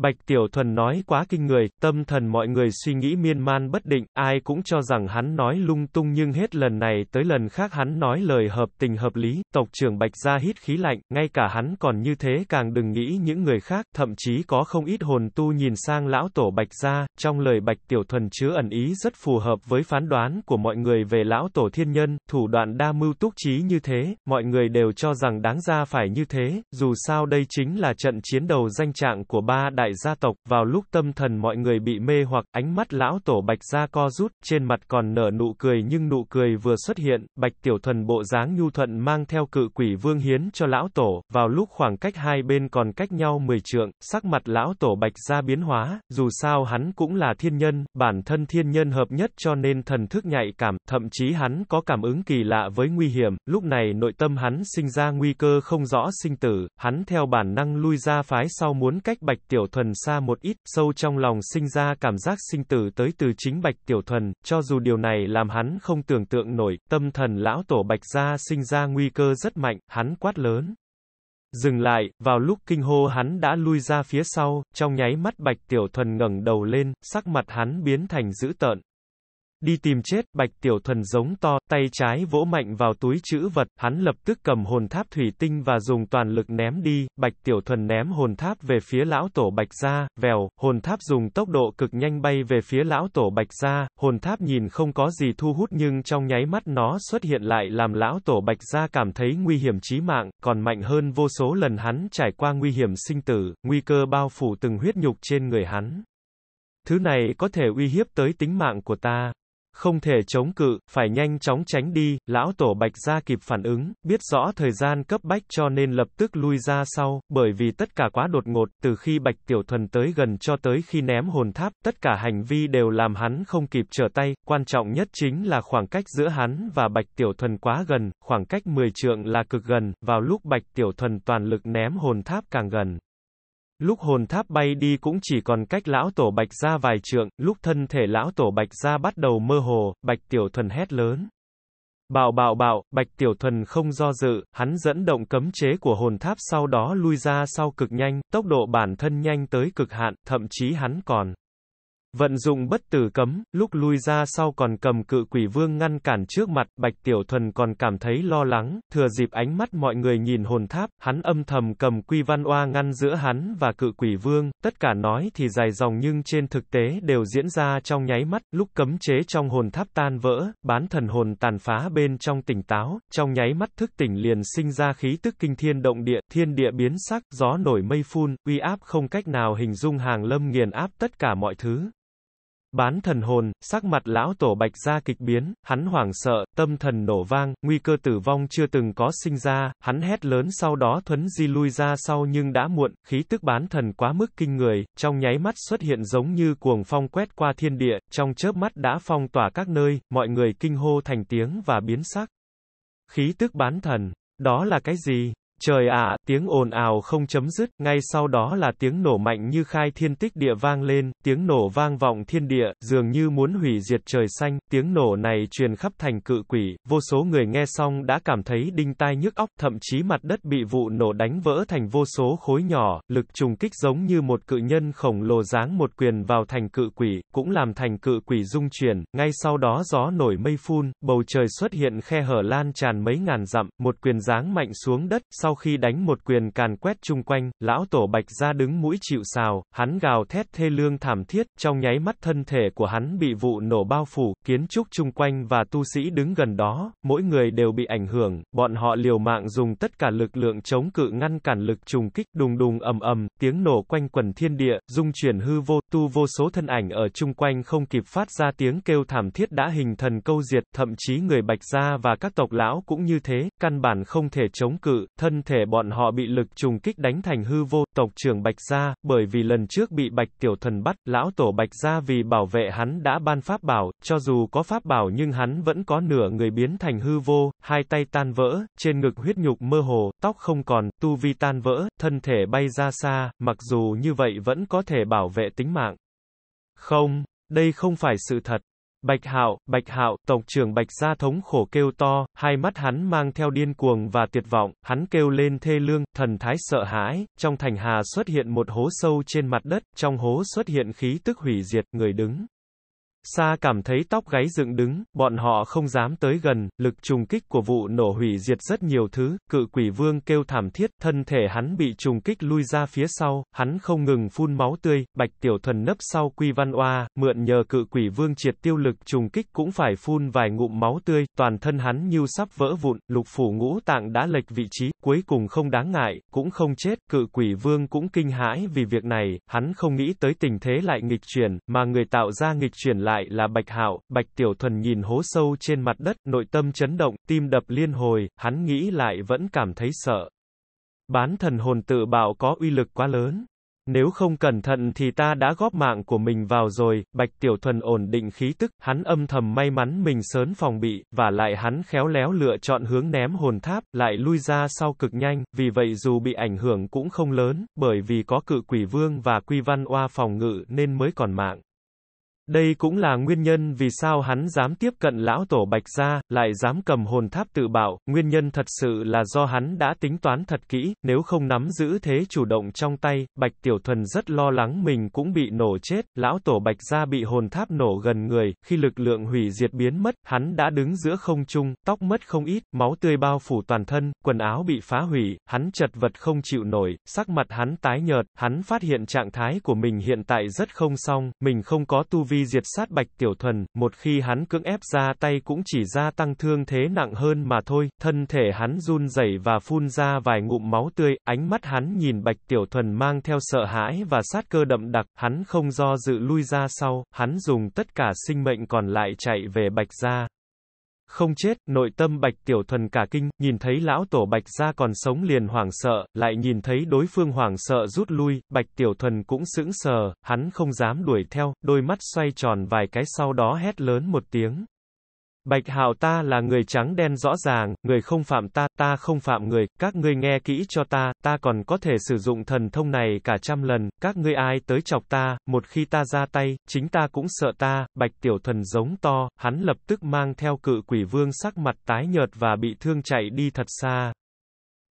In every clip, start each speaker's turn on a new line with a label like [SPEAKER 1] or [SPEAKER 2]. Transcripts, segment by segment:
[SPEAKER 1] Bạch Tiểu Thuần nói quá kinh người, tâm thần mọi người suy nghĩ miên man bất định, ai cũng cho rằng hắn nói lung tung nhưng hết lần này tới lần khác hắn nói lời hợp tình hợp lý, tộc trưởng Bạch ra hít khí lạnh, ngay cả hắn còn như thế càng đừng nghĩ những người khác, thậm chí có không ít hồn tu nhìn sang lão tổ Bạch ra, trong lời Bạch Tiểu Thuần chứa ẩn ý rất phù hợp với phán đoán của mọi người về lão tổ thiên nhân, thủ đoạn đa mưu túc trí như thế, mọi người đều cho rằng đáng ra phải như thế, dù sao đây chính là trận chiến đầu danh trạng của ba đại đại gia tộc, vào lúc tâm thần mọi người bị mê hoặc, ánh mắt lão tổ bạch gia co rút, trên mặt còn nở nụ cười nhưng nụ cười vừa xuất hiện, bạch tiểu thuần bộ dáng nhu thuận mang theo cự quỷ vương hiến cho lão tổ, vào lúc khoảng cách hai bên còn cách nhau 10 trượng, sắc mặt lão tổ bạch gia biến hóa, dù sao hắn cũng là thiên nhân, bản thân thiên nhân hợp nhất cho nên thần thức nhạy cảm, thậm chí hắn có cảm ứng kỳ lạ với nguy hiểm, lúc này nội tâm hắn sinh ra nguy cơ không rõ sinh tử, hắn theo bản năng lui ra phái sau muốn cách bạch tiểu thuần thuần xa một ít, sâu trong lòng sinh ra cảm giác sinh tử tới từ chính bạch tiểu thuần, cho dù điều này làm hắn không tưởng tượng nổi, tâm thần lão tổ bạch gia sinh ra nguy cơ rất mạnh, hắn quát lớn. Dừng lại, vào lúc kinh hô hắn đã lui ra phía sau, trong nháy mắt bạch tiểu thuần ngẩng đầu lên, sắc mặt hắn biến thành dữ tợn, Đi tìm chết, bạch tiểu thuần giống to, tay trái vỗ mạnh vào túi chữ vật, hắn lập tức cầm hồn tháp thủy tinh và dùng toàn lực ném đi, bạch tiểu thuần ném hồn tháp về phía lão tổ bạch ra, vèo, hồn tháp dùng tốc độ cực nhanh bay về phía lão tổ bạch ra, hồn tháp nhìn không có gì thu hút nhưng trong nháy mắt nó xuất hiện lại làm lão tổ bạch ra cảm thấy nguy hiểm chí mạng, còn mạnh hơn vô số lần hắn trải qua nguy hiểm sinh tử, nguy cơ bao phủ từng huyết nhục trên người hắn. Thứ này có thể uy hiếp tới tính mạng của ta không thể chống cự, phải nhanh chóng tránh đi, lão tổ bạch gia kịp phản ứng, biết rõ thời gian cấp bách cho nên lập tức lui ra sau, bởi vì tất cả quá đột ngột, từ khi bạch tiểu thuần tới gần cho tới khi ném hồn tháp, tất cả hành vi đều làm hắn không kịp trở tay, quan trọng nhất chính là khoảng cách giữa hắn và bạch tiểu thuần quá gần, khoảng cách 10 trượng là cực gần, vào lúc bạch tiểu thuần toàn lực ném hồn tháp càng gần. Lúc hồn tháp bay đi cũng chỉ còn cách lão tổ bạch ra vài trượng, lúc thân thể lão tổ bạch ra bắt đầu mơ hồ, bạch tiểu thuần hét lớn. Bạo bạo bạo, Bạch Tiểu Thuần không do dự, hắn dẫn động cấm chế của hồn tháp sau đó lui ra sau cực nhanh, tốc độ bản thân nhanh tới cực hạn, thậm chí hắn còn Vận dụng bất tử cấm, lúc lui ra sau còn cầm cự quỷ vương ngăn cản trước mặt, Bạch Tiểu Thuần còn cảm thấy lo lắng, thừa dịp ánh mắt mọi người nhìn hồn tháp, hắn âm thầm cầm quy văn oa ngăn giữa hắn và cự quỷ vương, tất cả nói thì dài dòng nhưng trên thực tế đều diễn ra trong nháy mắt, lúc cấm chế trong hồn tháp tan vỡ, bán thần hồn tàn phá bên trong tỉnh táo, trong nháy mắt thức tỉnh liền sinh ra khí tức kinh thiên động địa, thiên địa biến sắc, gió nổi mây phun, uy áp không cách nào hình dung hàng lâm nghiền áp tất cả mọi thứ. Bán thần hồn, sắc mặt lão tổ bạch ra kịch biến, hắn hoảng sợ, tâm thần nổ vang, nguy cơ tử vong chưa từng có sinh ra, hắn hét lớn sau đó thuấn di lui ra sau nhưng đã muộn, khí tức bán thần quá mức kinh người, trong nháy mắt xuất hiện giống như cuồng phong quét qua thiên địa, trong chớp mắt đã phong tỏa các nơi, mọi người kinh hô thành tiếng và biến sắc. Khí tức bán thần, đó là cái gì? Trời ạ, tiếng ồn ào không chấm dứt, ngay sau đó là tiếng nổ mạnh như khai thiên tích địa vang lên, tiếng nổ vang vọng thiên địa, dường như muốn hủy diệt trời xanh, tiếng nổ này truyền khắp thành cự quỷ, vô số người nghe xong đã cảm thấy đinh tai nhức óc, thậm chí mặt đất bị vụ nổ đánh vỡ thành vô số khối nhỏ, lực trùng kích giống như một cự nhân khổng lồ giáng một quyền vào thành cự quỷ, cũng làm thành cự quỷ rung chuyển, ngay sau đó gió nổi mây phun, bầu trời xuất hiện khe hở lan tràn mấy ngàn dặm, một quyền giáng mạnh xuống đất, sau sau khi đánh một quyền càn quét chung quanh, lão tổ bạch ra đứng mũi chịu xào, hắn gào thét thê lương thảm thiết, trong nháy mắt thân thể của hắn bị vụ nổ bao phủ, kiến trúc chung quanh và tu sĩ đứng gần đó, mỗi người đều bị ảnh hưởng, bọn họ liều mạng dùng tất cả lực lượng chống cự ngăn cản lực trùng kích đùng đùng ầm ầm, tiếng nổ quanh quần thiên địa, dung chuyển hư vô, tu vô số thân ảnh ở chung quanh không kịp phát ra tiếng kêu thảm thiết đã hình thần câu diệt, thậm chí người bạch gia và các tộc lão cũng như thế, căn bản không thể chống cự, thân thể bọn họ bị lực trùng kích đánh thành hư vô, tộc trưởng Bạch Gia, bởi vì lần trước bị Bạch Tiểu Thần bắt, lão tổ Bạch Gia vì bảo vệ hắn đã ban pháp bảo, cho dù có pháp bảo nhưng hắn vẫn có nửa người biến thành hư vô, hai tay tan vỡ, trên ngực huyết nhục mơ hồ, tóc không còn, tu vi tan vỡ, thân thể bay ra xa, mặc dù như vậy vẫn có thể bảo vệ tính mạng. Không, đây không phải sự thật. Bạch Hạo, Bạch Hạo, tổng trưởng Bạch gia thống khổ kêu to, hai mắt hắn mang theo điên cuồng và tuyệt vọng, hắn kêu lên thê lương, thần thái sợ hãi, trong thành hà xuất hiện một hố sâu trên mặt đất, trong hố xuất hiện khí tức hủy diệt, người đứng Sa cảm thấy tóc gáy dựng đứng, bọn họ không dám tới gần, lực trùng kích của vụ nổ hủy diệt rất nhiều thứ, cự quỷ vương kêu thảm thiết, thân thể hắn bị trùng kích lui ra phía sau, hắn không ngừng phun máu tươi, bạch tiểu thuần nấp sau quy văn oa, mượn nhờ cự quỷ vương triệt tiêu lực trùng kích cũng phải phun vài ngụm máu tươi, toàn thân hắn như sắp vỡ vụn, lục phủ ngũ tạng đã lệch vị trí, cuối cùng không đáng ngại, cũng không chết, cự quỷ vương cũng kinh hãi vì việc này, hắn không nghĩ tới tình thế lại nghịch chuyển, mà người tạo ra nghịch chuyển lại lại là Bạch Hạo, Bạch Tiểu Thuần nhìn hố sâu trên mặt đất, nội tâm chấn động, tim đập liên hồi, hắn nghĩ lại vẫn cảm thấy sợ. Bán thần hồn tự bạo có uy lực quá lớn. Nếu không cẩn thận thì ta đã góp mạng của mình vào rồi, Bạch Tiểu Thuần ổn định khí tức, hắn âm thầm may mắn mình sớm phòng bị, và lại hắn khéo léo lựa chọn hướng ném hồn tháp, lại lui ra sau cực nhanh, vì vậy dù bị ảnh hưởng cũng không lớn, bởi vì có cự quỷ vương và quy văn oa phòng ngự nên mới còn mạng. Đây cũng là nguyên nhân vì sao hắn dám tiếp cận lão tổ Bạch Gia, lại dám cầm hồn tháp tự bạo, nguyên nhân thật sự là do hắn đã tính toán thật kỹ, nếu không nắm giữ thế chủ động trong tay, Bạch Tiểu Thuần rất lo lắng mình cũng bị nổ chết, lão tổ Bạch Gia bị hồn tháp nổ gần người, khi lực lượng hủy diệt biến mất, hắn đã đứng giữa không trung, tóc mất không ít, máu tươi bao phủ toàn thân, quần áo bị phá hủy, hắn chật vật không chịu nổi, sắc mặt hắn tái nhợt, hắn phát hiện trạng thái của mình hiện tại rất không xong, mình không có tu vi vi diệt sát Bạch Tiểu Thuần, một khi hắn cưỡng ép ra tay cũng chỉ ra tăng thương thế nặng hơn mà thôi, thân thể hắn run rẩy và phun ra vài ngụm máu tươi, ánh mắt hắn nhìn Bạch Tiểu Thuần mang theo sợ hãi và sát cơ đậm đặc, hắn không do dự lui ra sau, hắn dùng tất cả sinh mệnh còn lại chạy về Bạch gia. Không chết, nội tâm Bạch Tiểu Thuần cả kinh, nhìn thấy lão tổ Bạch gia còn sống liền hoảng sợ, lại nhìn thấy đối phương hoảng sợ rút lui, Bạch Tiểu Thuần cũng sững sờ, hắn không dám đuổi theo, đôi mắt xoay tròn vài cái sau đó hét lớn một tiếng, Bạch Hạo ta là người trắng đen rõ ràng, người không phạm ta, ta không phạm người, các ngươi nghe kỹ cho ta, ta còn có thể sử dụng thần thông này cả trăm lần, các ngươi ai tới chọc ta, một khi ta ra tay, chính ta cũng sợ ta, Bạch Tiểu Thần giống to, hắn lập tức mang theo cự quỷ vương sắc mặt tái nhợt và bị thương chạy đi thật xa.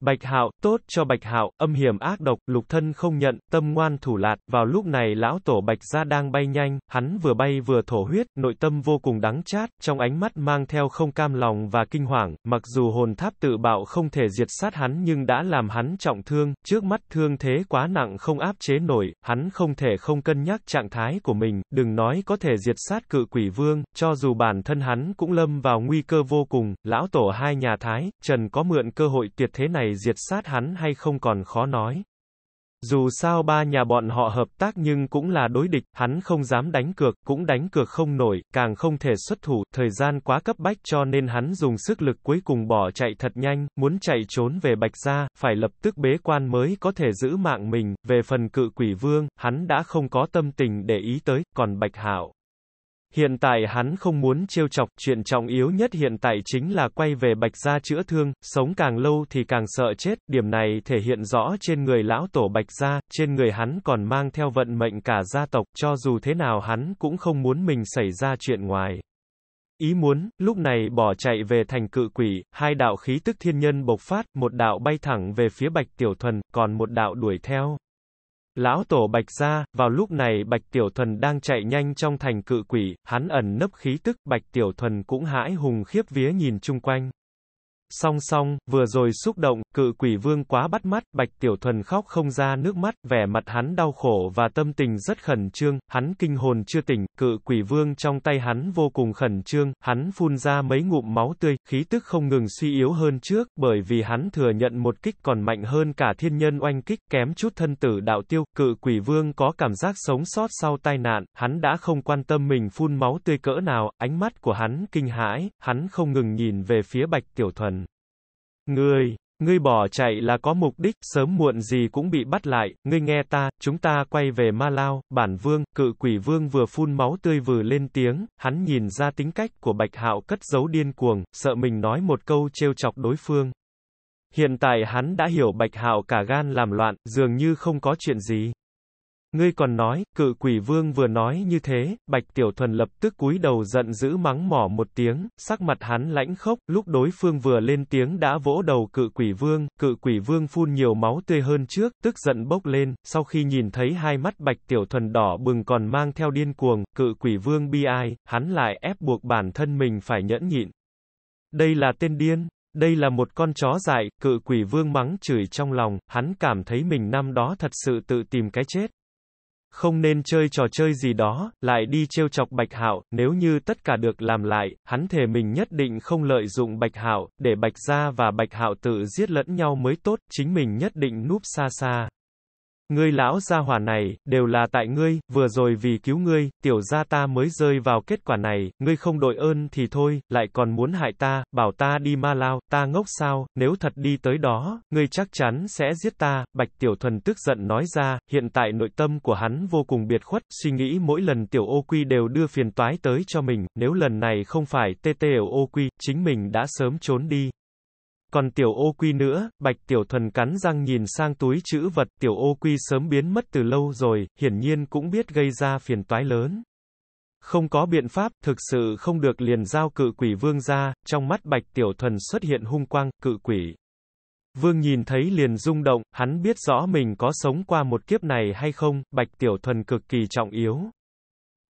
[SPEAKER 1] Bạch Hạo, tốt cho Bạch Hạo, âm hiểm ác độc, Lục Thân không nhận, tâm ngoan thủ lạt, vào lúc này lão tổ Bạch gia đang bay nhanh, hắn vừa bay vừa thổ huyết, nội tâm vô cùng đắng chát, trong ánh mắt mang theo không cam lòng và kinh hoàng, mặc dù hồn tháp tự bạo không thể diệt sát hắn nhưng đã làm hắn trọng thương, trước mắt thương thế quá nặng không áp chế nổi, hắn không thể không cân nhắc trạng thái của mình, đừng nói có thể diệt sát cự quỷ vương, cho dù bản thân hắn cũng lâm vào nguy cơ vô cùng, lão tổ hai nhà Thái, Trần có mượn cơ hội tuyệt thế này diệt sát hắn hay không còn khó nói. Dù sao ba nhà bọn họ hợp tác nhưng cũng là đối địch, hắn không dám đánh cược, cũng đánh cược không nổi, càng không thể xuất thủ, thời gian quá cấp bách cho nên hắn dùng sức lực cuối cùng bỏ chạy thật nhanh, muốn chạy trốn về Bạch Gia, phải lập tức bế quan mới có thể giữ mạng mình, về phần cự quỷ vương, hắn đã không có tâm tình để ý tới, còn Bạch Hạo Hiện tại hắn không muốn trêu chọc, chuyện trọng yếu nhất hiện tại chính là quay về Bạch Gia chữa thương, sống càng lâu thì càng sợ chết, điểm này thể hiện rõ trên người lão tổ Bạch Gia, trên người hắn còn mang theo vận mệnh cả gia tộc, cho dù thế nào hắn cũng không muốn mình xảy ra chuyện ngoài. Ý muốn, lúc này bỏ chạy về thành cự quỷ, hai đạo khí tức thiên nhân bộc phát, một đạo bay thẳng về phía Bạch Tiểu Thuần, còn một đạo đuổi theo. Lão tổ Bạch ra, vào lúc này Bạch Tiểu Thuần đang chạy nhanh trong thành cự quỷ, hắn ẩn nấp khí tức, Bạch Tiểu Thuần cũng hãi hùng khiếp vía nhìn chung quanh. Song song, vừa rồi xúc động, cự quỷ vương quá bắt mắt, Bạch Tiểu Thuần khóc không ra nước mắt, vẻ mặt hắn đau khổ và tâm tình rất khẩn trương, hắn kinh hồn chưa tỉnh, cự quỷ vương trong tay hắn vô cùng khẩn trương, hắn phun ra mấy ngụm máu tươi, khí tức không ngừng suy yếu hơn trước, bởi vì hắn thừa nhận một kích còn mạnh hơn cả thiên nhân oanh kích, kém chút thân tử đạo tiêu, cự quỷ vương có cảm giác sống sót sau tai nạn, hắn đã không quan tâm mình phun máu tươi cỡ nào, ánh mắt của hắn kinh hãi, hắn không ngừng nhìn về phía Bạch Tiểu Thuần. Người Ngươi bỏ chạy là có mục đích, sớm muộn gì cũng bị bắt lại, ngươi nghe ta, chúng ta quay về Ma Lao, bản vương, cự quỷ vương vừa phun máu tươi vừa lên tiếng, hắn nhìn ra tính cách của Bạch Hạo cất giấu điên cuồng, sợ mình nói một câu trêu chọc đối phương. Hiện tại hắn đã hiểu Bạch Hạo cả gan làm loạn, dường như không có chuyện gì. Ngươi còn nói, cự quỷ vương vừa nói như thế, bạch tiểu thuần lập tức cúi đầu giận dữ mắng mỏ một tiếng, sắc mặt hắn lãnh khốc, lúc đối phương vừa lên tiếng đã vỗ đầu cự quỷ vương, cự quỷ vương phun nhiều máu tươi hơn trước, tức giận bốc lên, sau khi nhìn thấy hai mắt bạch tiểu thuần đỏ bừng còn mang theo điên cuồng, cự quỷ vương bi ai, hắn lại ép buộc bản thân mình phải nhẫn nhịn. Đây là tên điên, đây là một con chó dại, cự quỷ vương mắng chửi trong lòng, hắn cảm thấy mình năm đó thật sự tự tìm cái chết không nên chơi trò chơi gì đó, lại đi trêu chọc Bạch Hạo, nếu như tất cả được làm lại, hắn thề mình nhất định không lợi dụng Bạch Hạo, để Bạch gia và Bạch Hạo tự giết lẫn nhau mới tốt, chính mình nhất định núp xa xa. Ngươi lão gia hỏa này, đều là tại ngươi, vừa rồi vì cứu ngươi, tiểu gia ta mới rơi vào kết quả này, ngươi không đội ơn thì thôi, lại còn muốn hại ta, bảo ta đi ma lao, ta ngốc sao, nếu thật đi tới đó, ngươi chắc chắn sẽ giết ta, bạch tiểu thuần tức giận nói ra, hiện tại nội tâm của hắn vô cùng biệt khuất, suy nghĩ mỗi lần tiểu ô quy đều đưa phiền toái tới cho mình, nếu lần này không phải tê tê ô quy, chính mình đã sớm trốn đi. Còn tiểu ô quy nữa, bạch tiểu thuần cắn răng nhìn sang túi chữ vật tiểu ô quy sớm biến mất từ lâu rồi, hiển nhiên cũng biết gây ra phiền toái lớn. Không có biện pháp, thực sự không được liền giao cự quỷ vương ra, trong mắt bạch tiểu thuần xuất hiện hung quang, cự quỷ. Vương nhìn thấy liền rung động, hắn biết rõ mình có sống qua một kiếp này hay không, bạch tiểu thuần cực kỳ trọng yếu.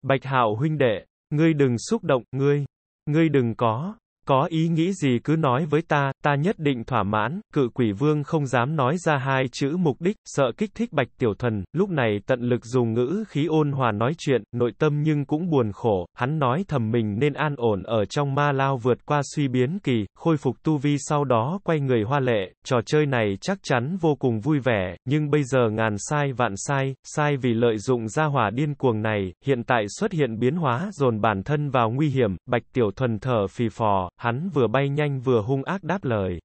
[SPEAKER 1] Bạch hạo huynh đệ, ngươi đừng xúc động, ngươi, ngươi đừng có, có ý nghĩ gì cứ nói với ta, ta nhất định thỏa mãn, cự quỷ vương không dám nói ra hai chữ mục đích, sợ kích thích bạch tiểu thần, lúc này tận lực dùng ngữ khí ôn hòa nói chuyện, nội tâm nhưng cũng buồn khổ, hắn nói thầm mình nên an ổn ở trong ma lao vượt qua suy biến kỳ, khôi phục tu vi sau đó quay người hoa lệ, trò chơi này chắc chắn vô cùng vui vẻ, nhưng bây giờ ngàn sai vạn sai, sai vì lợi dụng gia hỏa điên cuồng này, hiện tại xuất hiện biến hóa dồn bản thân vào nguy hiểm, bạch tiểu thần thở phì phò, hắn vừa bay nhanh vừa hung ác đáp lời.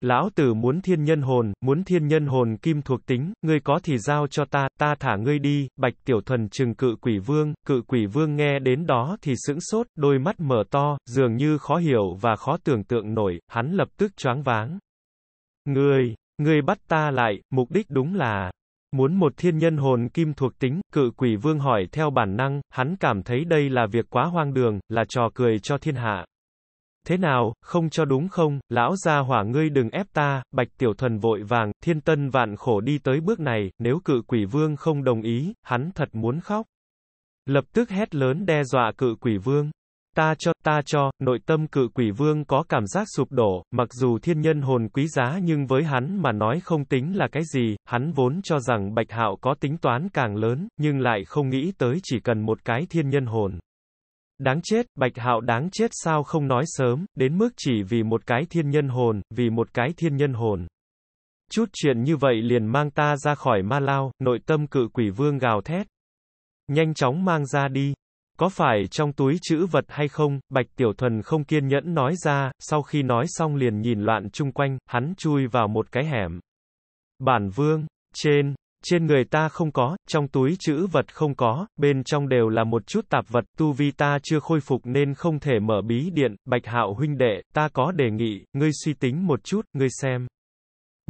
[SPEAKER 1] Lão tử muốn thiên nhân hồn, muốn thiên nhân hồn kim thuộc tính, ngươi có thì giao cho ta, ta thả ngươi đi, bạch tiểu thuần trừng cự quỷ vương, cự quỷ vương nghe đến đó thì sững sốt, đôi mắt mở to, dường như khó hiểu và khó tưởng tượng nổi, hắn lập tức choáng váng. Ngươi, ngươi bắt ta lại, mục đích đúng là, muốn một thiên nhân hồn kim thuộc tính, cự quỷ vương hỏi theo bản năng, hắn cảm thấy đây là việc quá hoang đường, là trò cười cho thiên hạ. Thế nào, không cho đúng không, lão gia hỏa ngươi đừng ép ta, bạch tiểu thuần vội vàng, thiên tân vạn khổ đi tới bước này, nếu cự quỷ vương không đồng ý, hắn thật muốn khóc. Lập tức hét lớn đe dọa cự quỷ vương. Ta cho, ta cho, nội tâm cự quỷ vương có cảm giác sụp đổ, mặc dù thiên nhân hồn quý giá nhưng với hắn mà nói không tính là cái gì, hắn vốn cho rằng bạch hạo có tính toán càng lớn, nhưng lại không nghĩ tới chỉ cần một cái thiên nhân hồn. Đáng chết, Bạch Hạo đáng chết sao không nói sớm, đến mức chỉ vì một cái thiên nhân hồn, vì một cái thiên nhân hồn. Chút chuyện như vậy liền mang ta ra khỏi ma lao, nội tâm cự quỷ vương gào thét. Nhanh chóng mang ra đi. Có phải trong túi chữ vật hay không, Bạch Tiểu Thuần không kiên nhẫn nói ra, sau khi nói xong liền nhìn loạn chung quanh, hắn chui vào một cái hẻm. Bản vương, trên, trên người ta không có, trong túi chữ vật không có, bên trong đều là một chút tạp vật, tu vi ta chưa khôi phục nên không thể mở bí điện, bạch hạo huynh đệ, ta có đề nghị, ngươi suy tính một chút, ngươi xem.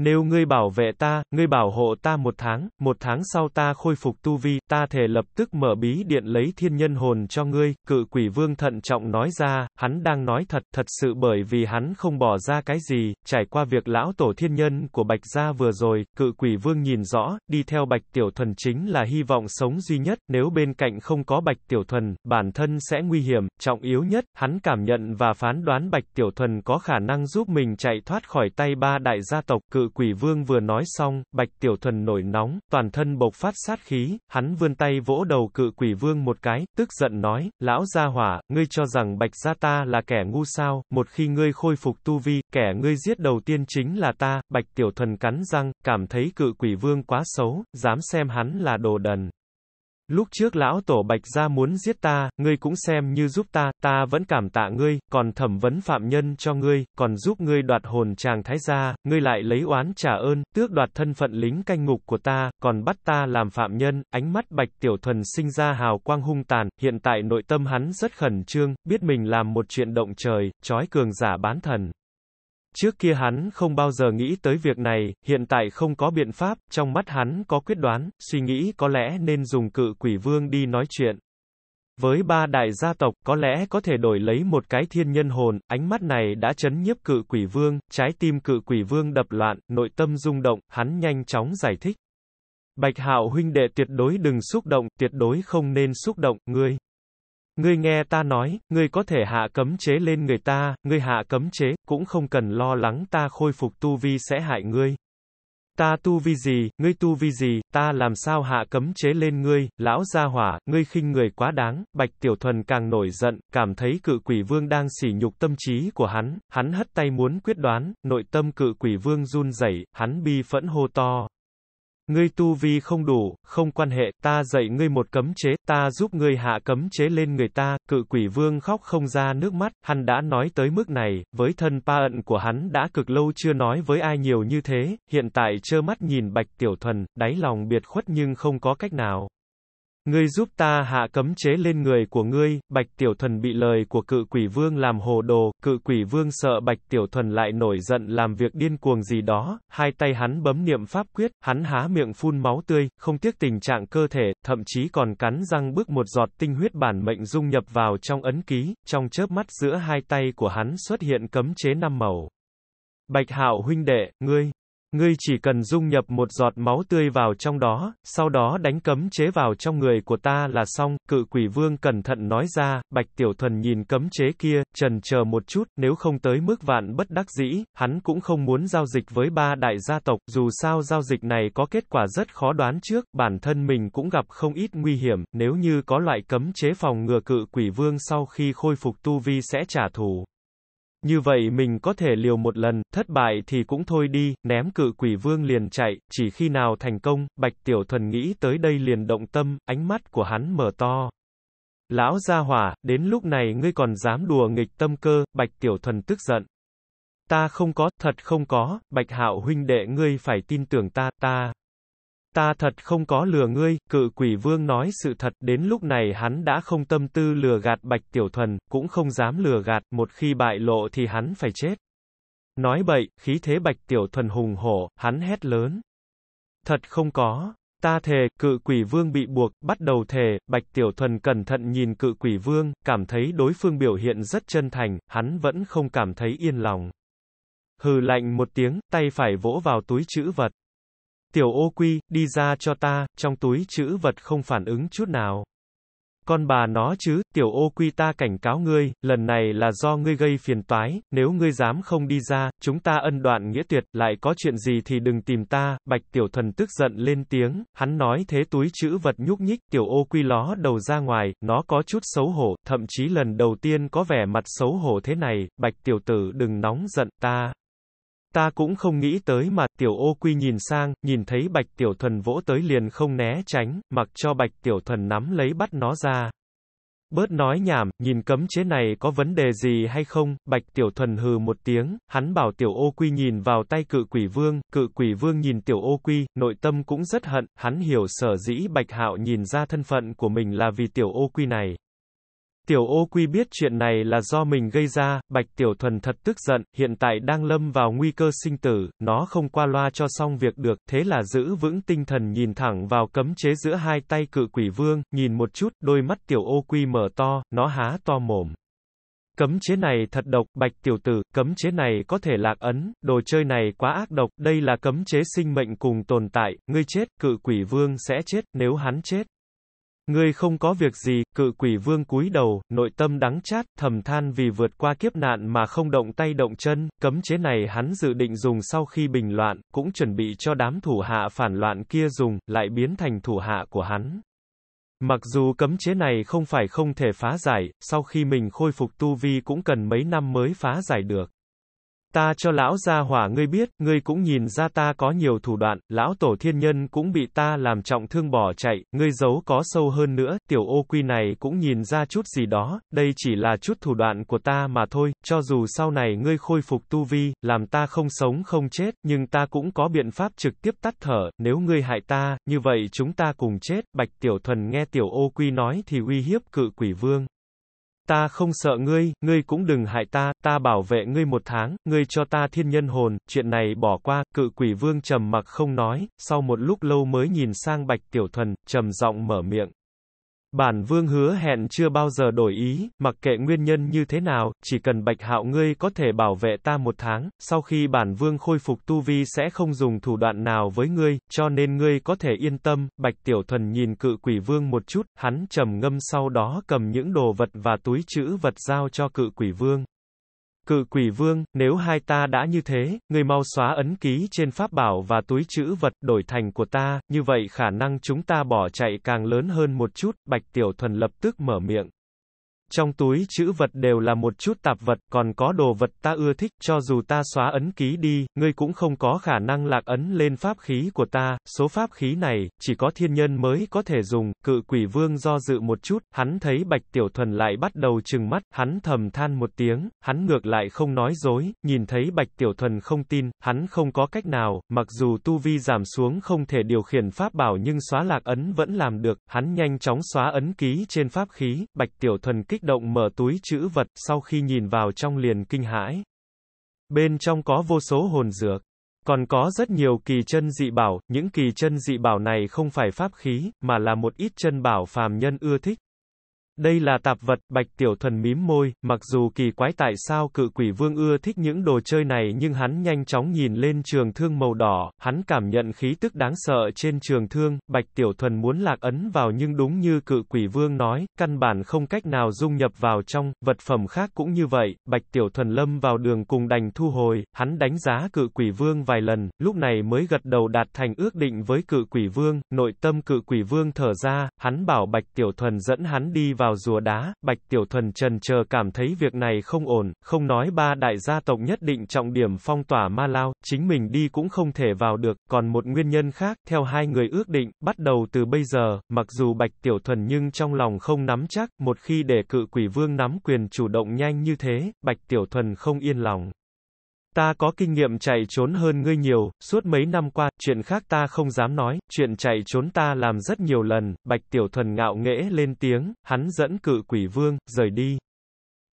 [SPEAKER 1] Nếu ngươi bảo vệ ta, ngươi bảo hộ ta một tháng, một tháng sau ta khôi phục tu vi, ta thể lập tức mở bí điện lấy thiên nhân hồn cho ngươi, cự quỷ vương thận trọng nói ra, hắn đang nói thật, thật sự bởi vì hắn không bỏ ra cái gì, trải qua việc lão tổ thiên nhân của Bạch Gia vừa rồi, cự quỷ vương nhìn rõ, đi theo Bạch Tiểu Thuần chính là hy vọng sống duy nhất, nếu bên cạnh không có Bạch Tiểu Thuần, bản thân sẽ nguy hiểm, trọng yếu nhất, hắn cảm nhận và phán đoán Bạch Tiểu Thuần có khả năng giúp mình chạy thoát khỏi tay ba đại gia tộc, cự ngự quỷ vương vừa nói xong, bạch tiểu thuần nổi nóng, toàn thân bộc phát sát khí, hắn vươn tay vỗ đầu cự quỷ vương một cái, tức giận nói, lão gia hỏa, ngươi cho rằng bạch gia ta là kẻ ngu sao, một khi ngươi khôi phục tu vi, kẻ ngươi giết đầu tiên chính là ta, bạch tiểu thuần cắn răng, cảm thấy cự quỷ vương quá xấu, dám xem hắn là đồ đần. Lúc trước lão tổ bạch gia muốn giết ta, ngươi cũng xem như giúp ta, ta vẫn cảm tạ ngươi, còn thẩm vấn phạm nhân cho ngươi, còn giúp ngươi đoạt hồn chàng thái gia, ngươi lại lấy oán trả ơn, tước đoạt thân phận lính canh ngục của ta, còn bắt ta làm phạm nhân, ánh mắt bạch tiểu thuần sinh ra hào quang hung tàn, hiện tại nội tâm hắn rất khẩn trương, biết mình làm một chuyện động trời, trói cường giả bán thần. Trước kia hắn không bao giờ nghĩ tới việc này, hiện tại không có biện pháp, trong mắt hắn có quyết đoán, suy nghĩ có lẽ nên dùng cự quỷ vương đi nói chuyện. Với ba đại gia tộc, có lẽ có thể đổi lấy một cái thiên nhân hồn, ánh mắt này đã chấn nhiếp cự quỷ vương, trái tim cự quỷ vương đập loạn, nội tâm rung động, hắn nhanh chóng giải thích. Bạch hạo huynh đệ tuyệt đối đừng xúc động, tuyệt đối không nên xúc động, ngươi. Ngươi nghe ta nói, ngươi có thể hạ cấm chế lên người ta, ngươi hạ cấm chế, cũng không cần lo lắng ta khôi phục tu vi sẽ hại ngươi. Ta tu vi gì, ngươi tu vi gì, ta làm sao hạ cấm chế lên ngươi, lão gia hỏa, ngươi khinh người quá đáng, bạch tiểu thuần càng nổi giận, cảm thấy cự quỷ vương đang sỉ nhục tâm trí của hắn, hắn hất tay muốn quyết đoán, nội tâm cự quỷ vương run rẩy, hắn bi phẫn hô to, Ngươi tu vi không đủ, không quan hệ, ta dạy ngươi một cấm chế, ta giúp ngươi hạ cấm chế lên người ta, cự quỷ vương khóc không ra nước mắt, hắn đã nói tới mức này, với thân pa ẩn của hắn đã cực lâu chưa nói với ai nhiều như thế, hiện tại trơ mắt nhìn bạch tiểu thuần, đáy lòng biệt khuất nhưng không có cách nào. Ngươi giúp ta hạ cấm chế lên người của ngươi, Bạch Tiểu Thuần bị lời của cự quỷ vương làm hồ đồ, cự quỷ vương sợ Bạch Tiểu Thuần lại nổi giận làm việc điên cuồng gì đó, hai tay hắn bấm niệm pháp quyết, hắn há miệng phun máu tươi, không tiếc tình trạng cơ thể, thậm chí còn cắn răng bước một giọt tinh huyết bản mệnh dung nhập vào trong ấn ký, trong chớp mắt giữa hai tay của hắn xuất hiện cấm chế năm màu. Bạch Hạo huynh đệ, ngươi Ngươi chỉ cần dung nhập một giọt máu tươi vào trong đó, sau đó đánh cấm chế vào trong người của ta là xong, cự quỷ vương cẩn thận nói ra, bạch tiểu thuần nhìn cấm chế kia, trần chờ một chút, nếu không tới mức vạn bất đắc dĩ, hắn cũng không muốn giao dịch với ba đại gia tộc, dù sao giao dịch này có kết quả rất khó đoán trước, bản thân mình cũng gặp không ít nguy hiểm, nếu như có loại cấm chế phòng ngừa cự quỷ vương sau khi khôi phục tu vi sẽ trả thù. Như vậy mình có thể liều một lần, thất bại thì cũng thôi đi, ném cự quỷ vương liền chạy, chỉ khi nào thành công, Bạch Tiểu Thuần nghĩ tới đây liền động tâm, ánh mắt của hắn mở to. Lão gia hỏa, đến lúc này ngươi còn dám đùa nghịch tâm cơ, Bạch Tiểu Thuần tức giận. Ta không có, thật không có, Bạch Hạo huynh đệ ngươi phải tin tưởng ta, ta. Ta thật không có lừa ngươi, cự quỷ vương nói sự thật, đến lúc này hắn đã không tâm tư lừa gạt bạch tiểu thuần, cũng không dám lừa gạt, một khi bại lộ thì hắn phải chết. Nói bậy, khí thế bạch tiểu thuần hùng hổ, hắn hét lớn. Thật không có, Ta thề, cự quỷ vương bị buộc, bắt đầu thề, Bạch Tiểu Thuần cẩn thận nhìn cự quỷ vương, cảm thấy đối phương biểu hiện rất chân thành, hắn vẫn không cảm thấy yên lòng. Hừ lạnh một tiếng, tay phải vỗ vào túi chữ vật. Tiểu ô quy, đi ra cho ta, trong túi chữ vật không phản ứng chút nào. Con bà nó chứ, tiểu ô quy ta cảnh cáo ngươi, lần này là do ngươi gây phiền toái, nếu ngươi dám không đi ra, chúng ta ân đoạn nghĩa tuyệt, lại có chuyện gì thì đừng tìm ta, bạch tiểu thần tức giận lên tiếng, hắn nói thế túi chữ vật nhúc nhích, tiểu ô quy ló đầu ra ngoài, nó có chút xấu hổ, thậm chí lần đầu tiên có vẻ mặt xấu hổ thế này, bạch tiểu tử đừng nóng giận ta, Ta cũng không nghĩ tới mà, tiểu ô quy nhìn sang, nhìn thấy bạch tiểu thuần vỗ tới liền không né tránh, mặc cho bạch tiểu thuần nắm lấy bắt nó ra. Bớt nói nhảm, nhìn cấm chế này có vấn đề gì hay không, bạch tiểu thuần hừ một tiếng, hắn bảo tiểu ô quy nhìn vào tay cự quỷ vương, cự quỷ vương nhìn tiểu ô quy, nội tâm cũng rất hận, hắn hiểu sở dĩ bạch hạo nhìn ra thân phận của mình là vì tiểu ô quy này. Tiểu ô quy biết chuyện này là do mình gây ra, Bạch Tiểu Thuần thật tức giận, hiện tại đang lâm vào nguy cơ sinh tử, nó không qua loa cho xong việc được, thế là giữ vững tinh thần nhìn thẳng vào cấm chế giữa hai tay cự quỷ vương, nhìn một chút, đôi mắt tiểu ô quy mở to, nó há to mồm. Cấm chế này thật độc, bạch tiểu tử, cấm chế này có thể lạc ấn, đồ chơi này quá ác độc, đây là cấm chế sinh mệnh cùng tồn tại, ngươi chết, cự quỷ vương sẽ chết, nếu hắn chết. Ngươi không có việc gì, cự quỷ vương cúi đầu, nội tâm đắng chát, thầm than vì vượt qua kiếp nạn mà không động tay động chân, cấm chế này hắn dự định dùng sau khi bình loạn, cũng chuẩn bị cho đám thủ hạ phản loạn kia dùng, lại biến thành thủ hạ của hắn. Mặc dù cấm chế này không phải không thể phá giải, sau khi mình khôi phục tu vi cũng cần mấy năm mới phá giải được. Ta cho lão gia hỏa ngươi biết, ngươi cũng nhìn ra ta có nhiều thủ đoạn, lão tổ thiên nhân cũng bị ta làm trọng thương bỏ chạy, ngươi giấu có sâu hơn nữa, tiểu ô quy này cũng nhìn ra chút gì đó, đây chỉ là chút thủ đoạn của ta mà thôi, cho dù sau này ngươi khôi phục tu vi, làm ta không sống không chết, nhưng ta cũng có biện pháp trực tiếp tắt thở, nếu ngươi hại ta, như vậy chúng ta cùng chết, bạch tiểu thuần nghe tiểu ô quy nói thì uy hiếp cự quỷ vương ta không sợ ngươi, ngươi cũng đừng hại ta, ta bảo vệ ngươi một tháng, ngươi cho ta thiên nhân hồn, chuyện này bỏ qua, cự quỷ vương trầm mặc không nói, sau một lúc lâu mới nhìn sang bạch tiểu thuần, trầm giọng mở miệng, Bản vương hứa hẹn chưa bao giờ đổi ý, mặc kệ nguyên nhân như thế nào, chỉ cần bạch hạo ngươi có thể bảo vệ ta một tháng, sau khi bản vương khôi phục tu vi sẽ không dùng thủ đoạn nào với ngươi, cho nên ngươi có thể yên tâm, bạch tiểu thuần nhìn cự quỷ vương một chút, hắn trầm ngâm sau đó cầm những đồ vật và túi chữ vật giao cho cự quỷ vương. Cự quỷ vương, nếu hai ta đã như thế, người mau xóa ấn ký trên pháp bảo và túi chữ vật đổi thành của ta, như vậy khả năng chúng ta bỏ chạy càng lớn hơn một chút, Bạch Tiểu Thuần lập tức mở miệng. Trong túi chữ vật đều là một chút tạp vật, còn có đồ vật ta ưa thích, cho dù ta xóa ấn ký đi, ngươi cũng không có khả năng lạc ấn lên pháp khí của ta, số pháp khí này, chỉ có thiên nhân mới có thể dùng, cự quỷ vương do dự một chút, hắn thấy bạch tiểu thuần lại bắt đầu trừng mắt, hắn thầm than một tiếng, hắn ngược lại không nói dối, nhìn thấy bạch tiểu thuần không tin, hắn không có cách nào, mặc dù tu vi giảm xuống không thể điều khiển pháp bảo nhưng xóa lạc ấn vẫn làm được, hắn nhanh chóng xóa ấn ký trên pháp khí, bạch tiểu thuần kích kích động mở túi chữ vật, sau khi nhìn vào trong liền kinh hãi. Bên trong có vô số hồn dược. Còn có rất nhiều kỳ chân dị bảo, những kỳ chân dị bảo này không phải pháp khí, mà là một ít chân bảo phàm nhân ưa thích. Đây là tạp vật, Bạch Tiểu Thuần mím môi, mặc dù kỳ quái tại sao cự quỷ vương ưa thích những đồ chơi này nhưng hắn nhanh chóng nhìn lên trường thương màu đỏ, hắn cảm nhận khí tức đáng sợ trên trường thương, Bạch Tiểu Thuần muốn lạc ấn vào nhưng đúng như cự quỷ vương nói, căn bản không cách nào dung nhập vào trong, vật phẩm khác cũng như vậy, Bạch Tiểu Thuần lâm vào đường cùng đành thu hồi, hắn đánh giá cự quỷ vương vài lần, lúc này mới gật đầu đạt thành ước định với cự quỷ vương, nội tâm cự quỷ vương thở ra, hắn bảo Bạch Tiểu Thuần dẫn hắn đi vào vào rùa đá, Bạch Tiểu Thuần trần chờ cảm thấy việc này không ổn, không nói ba đại gia tộc nhất định trọng điểm phong tỏa Ma Lao, chính mình đi cũng không thể vào được, còn một nguyên nhân khác, theo hai người ước định, bắt đầu từ bây giờ, mặc dù Bạch Tiểu Thuần nhưng trong lòng không nắm chắc, một khi để cự quỷ vương nắm quyền chủ động nhanh như thế, Bạch Tiểu Thuần không yên lòng ta có kinh nghiệm chạy trốn hơn ngươi nhiều, suốt mấy năm qua, chuyện khác ta không dám nói, chuyện chạy trốn ta làm rất nhiều lần, Bạch Tiểu Thuần ngạo nghễ lên tiếng, hắn dẫn cự quỷ vương, rời đi.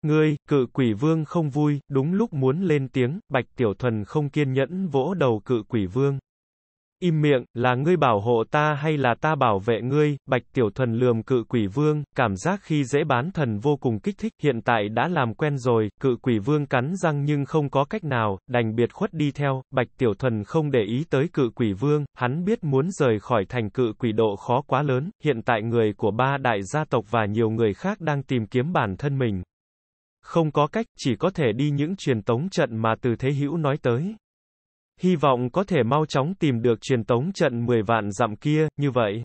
[SPEAKER 1] Ngươi, cự quỷ vương không vui, đúng lúc muốn lên tiếng, Bạch Tiểu Thuần không kiên nhẫn vỗ đầu cự quỷ vương. Im miệng, là ngươi bảo hộ ta hay là ta bảo vệ ngươi, bạch tiểu thần lườm cự quỷ vương, cảm giác khi dễ bán thần vô cùng kích thích, hiện tại đã làm quen rồi, cự quỷ vương cắn răng nhưng không có cách nào, đành biệt khuất đi theo, bạch tiểu thần không để ý tới cự quỷ vương, hắn biết muốn rời khỏi thành cự quỷ độ khó quá lớn, hiện tại người của ba đại gia tộc và nhiều người khác đang tìm kiếm bản thân mình. Không có cách, chỉ có thể đi những truyền tống trận mà từ thế hữu nói tới hy vọng có thể mau chóng tìm được truyền tống trận 10 vạn dặm kia, như vậy.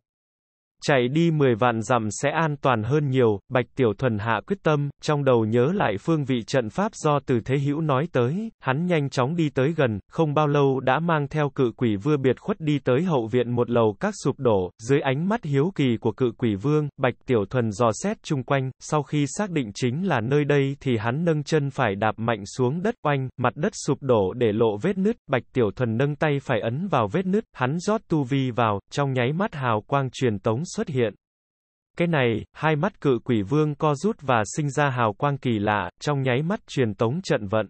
[SPEAKER 1] Chạy đi 10 vạn dặm sẽ an toàn hơn nhiều, Bạch Tiểu Thuần hạ quyết tâm, trong đầu nhớ lại phương vị trận pháp do từ thế hữu nói tới, hắn nhanh chóng đi tới gần, không bao lâu đã mang theo cự quỷ vưa biệt khuất đi tới hậu viện một lầu các sụp đổ, dưới ánh mắt hiếu kỳ của cự quỷ vương, Bạch Tiểu Thuần dò xét chung quanh, sau khi xác định chính là nơi đây thì hắn nâng chân phải đạp mạnh xuống đất oanh, mặt đất sụp đổ để lộ vết nứt, Bạch Tiểu Thuần nâng tay phải ấn vào vết nứt, hắn rót tu vi vào, trong nháy mắt hào quang truyền tống xuất hiện. Cái này, hai mắt cự quỷ vương co rút và sinh ra hào quang kỳ lạ, trong nháy mắt truyền tống trận vận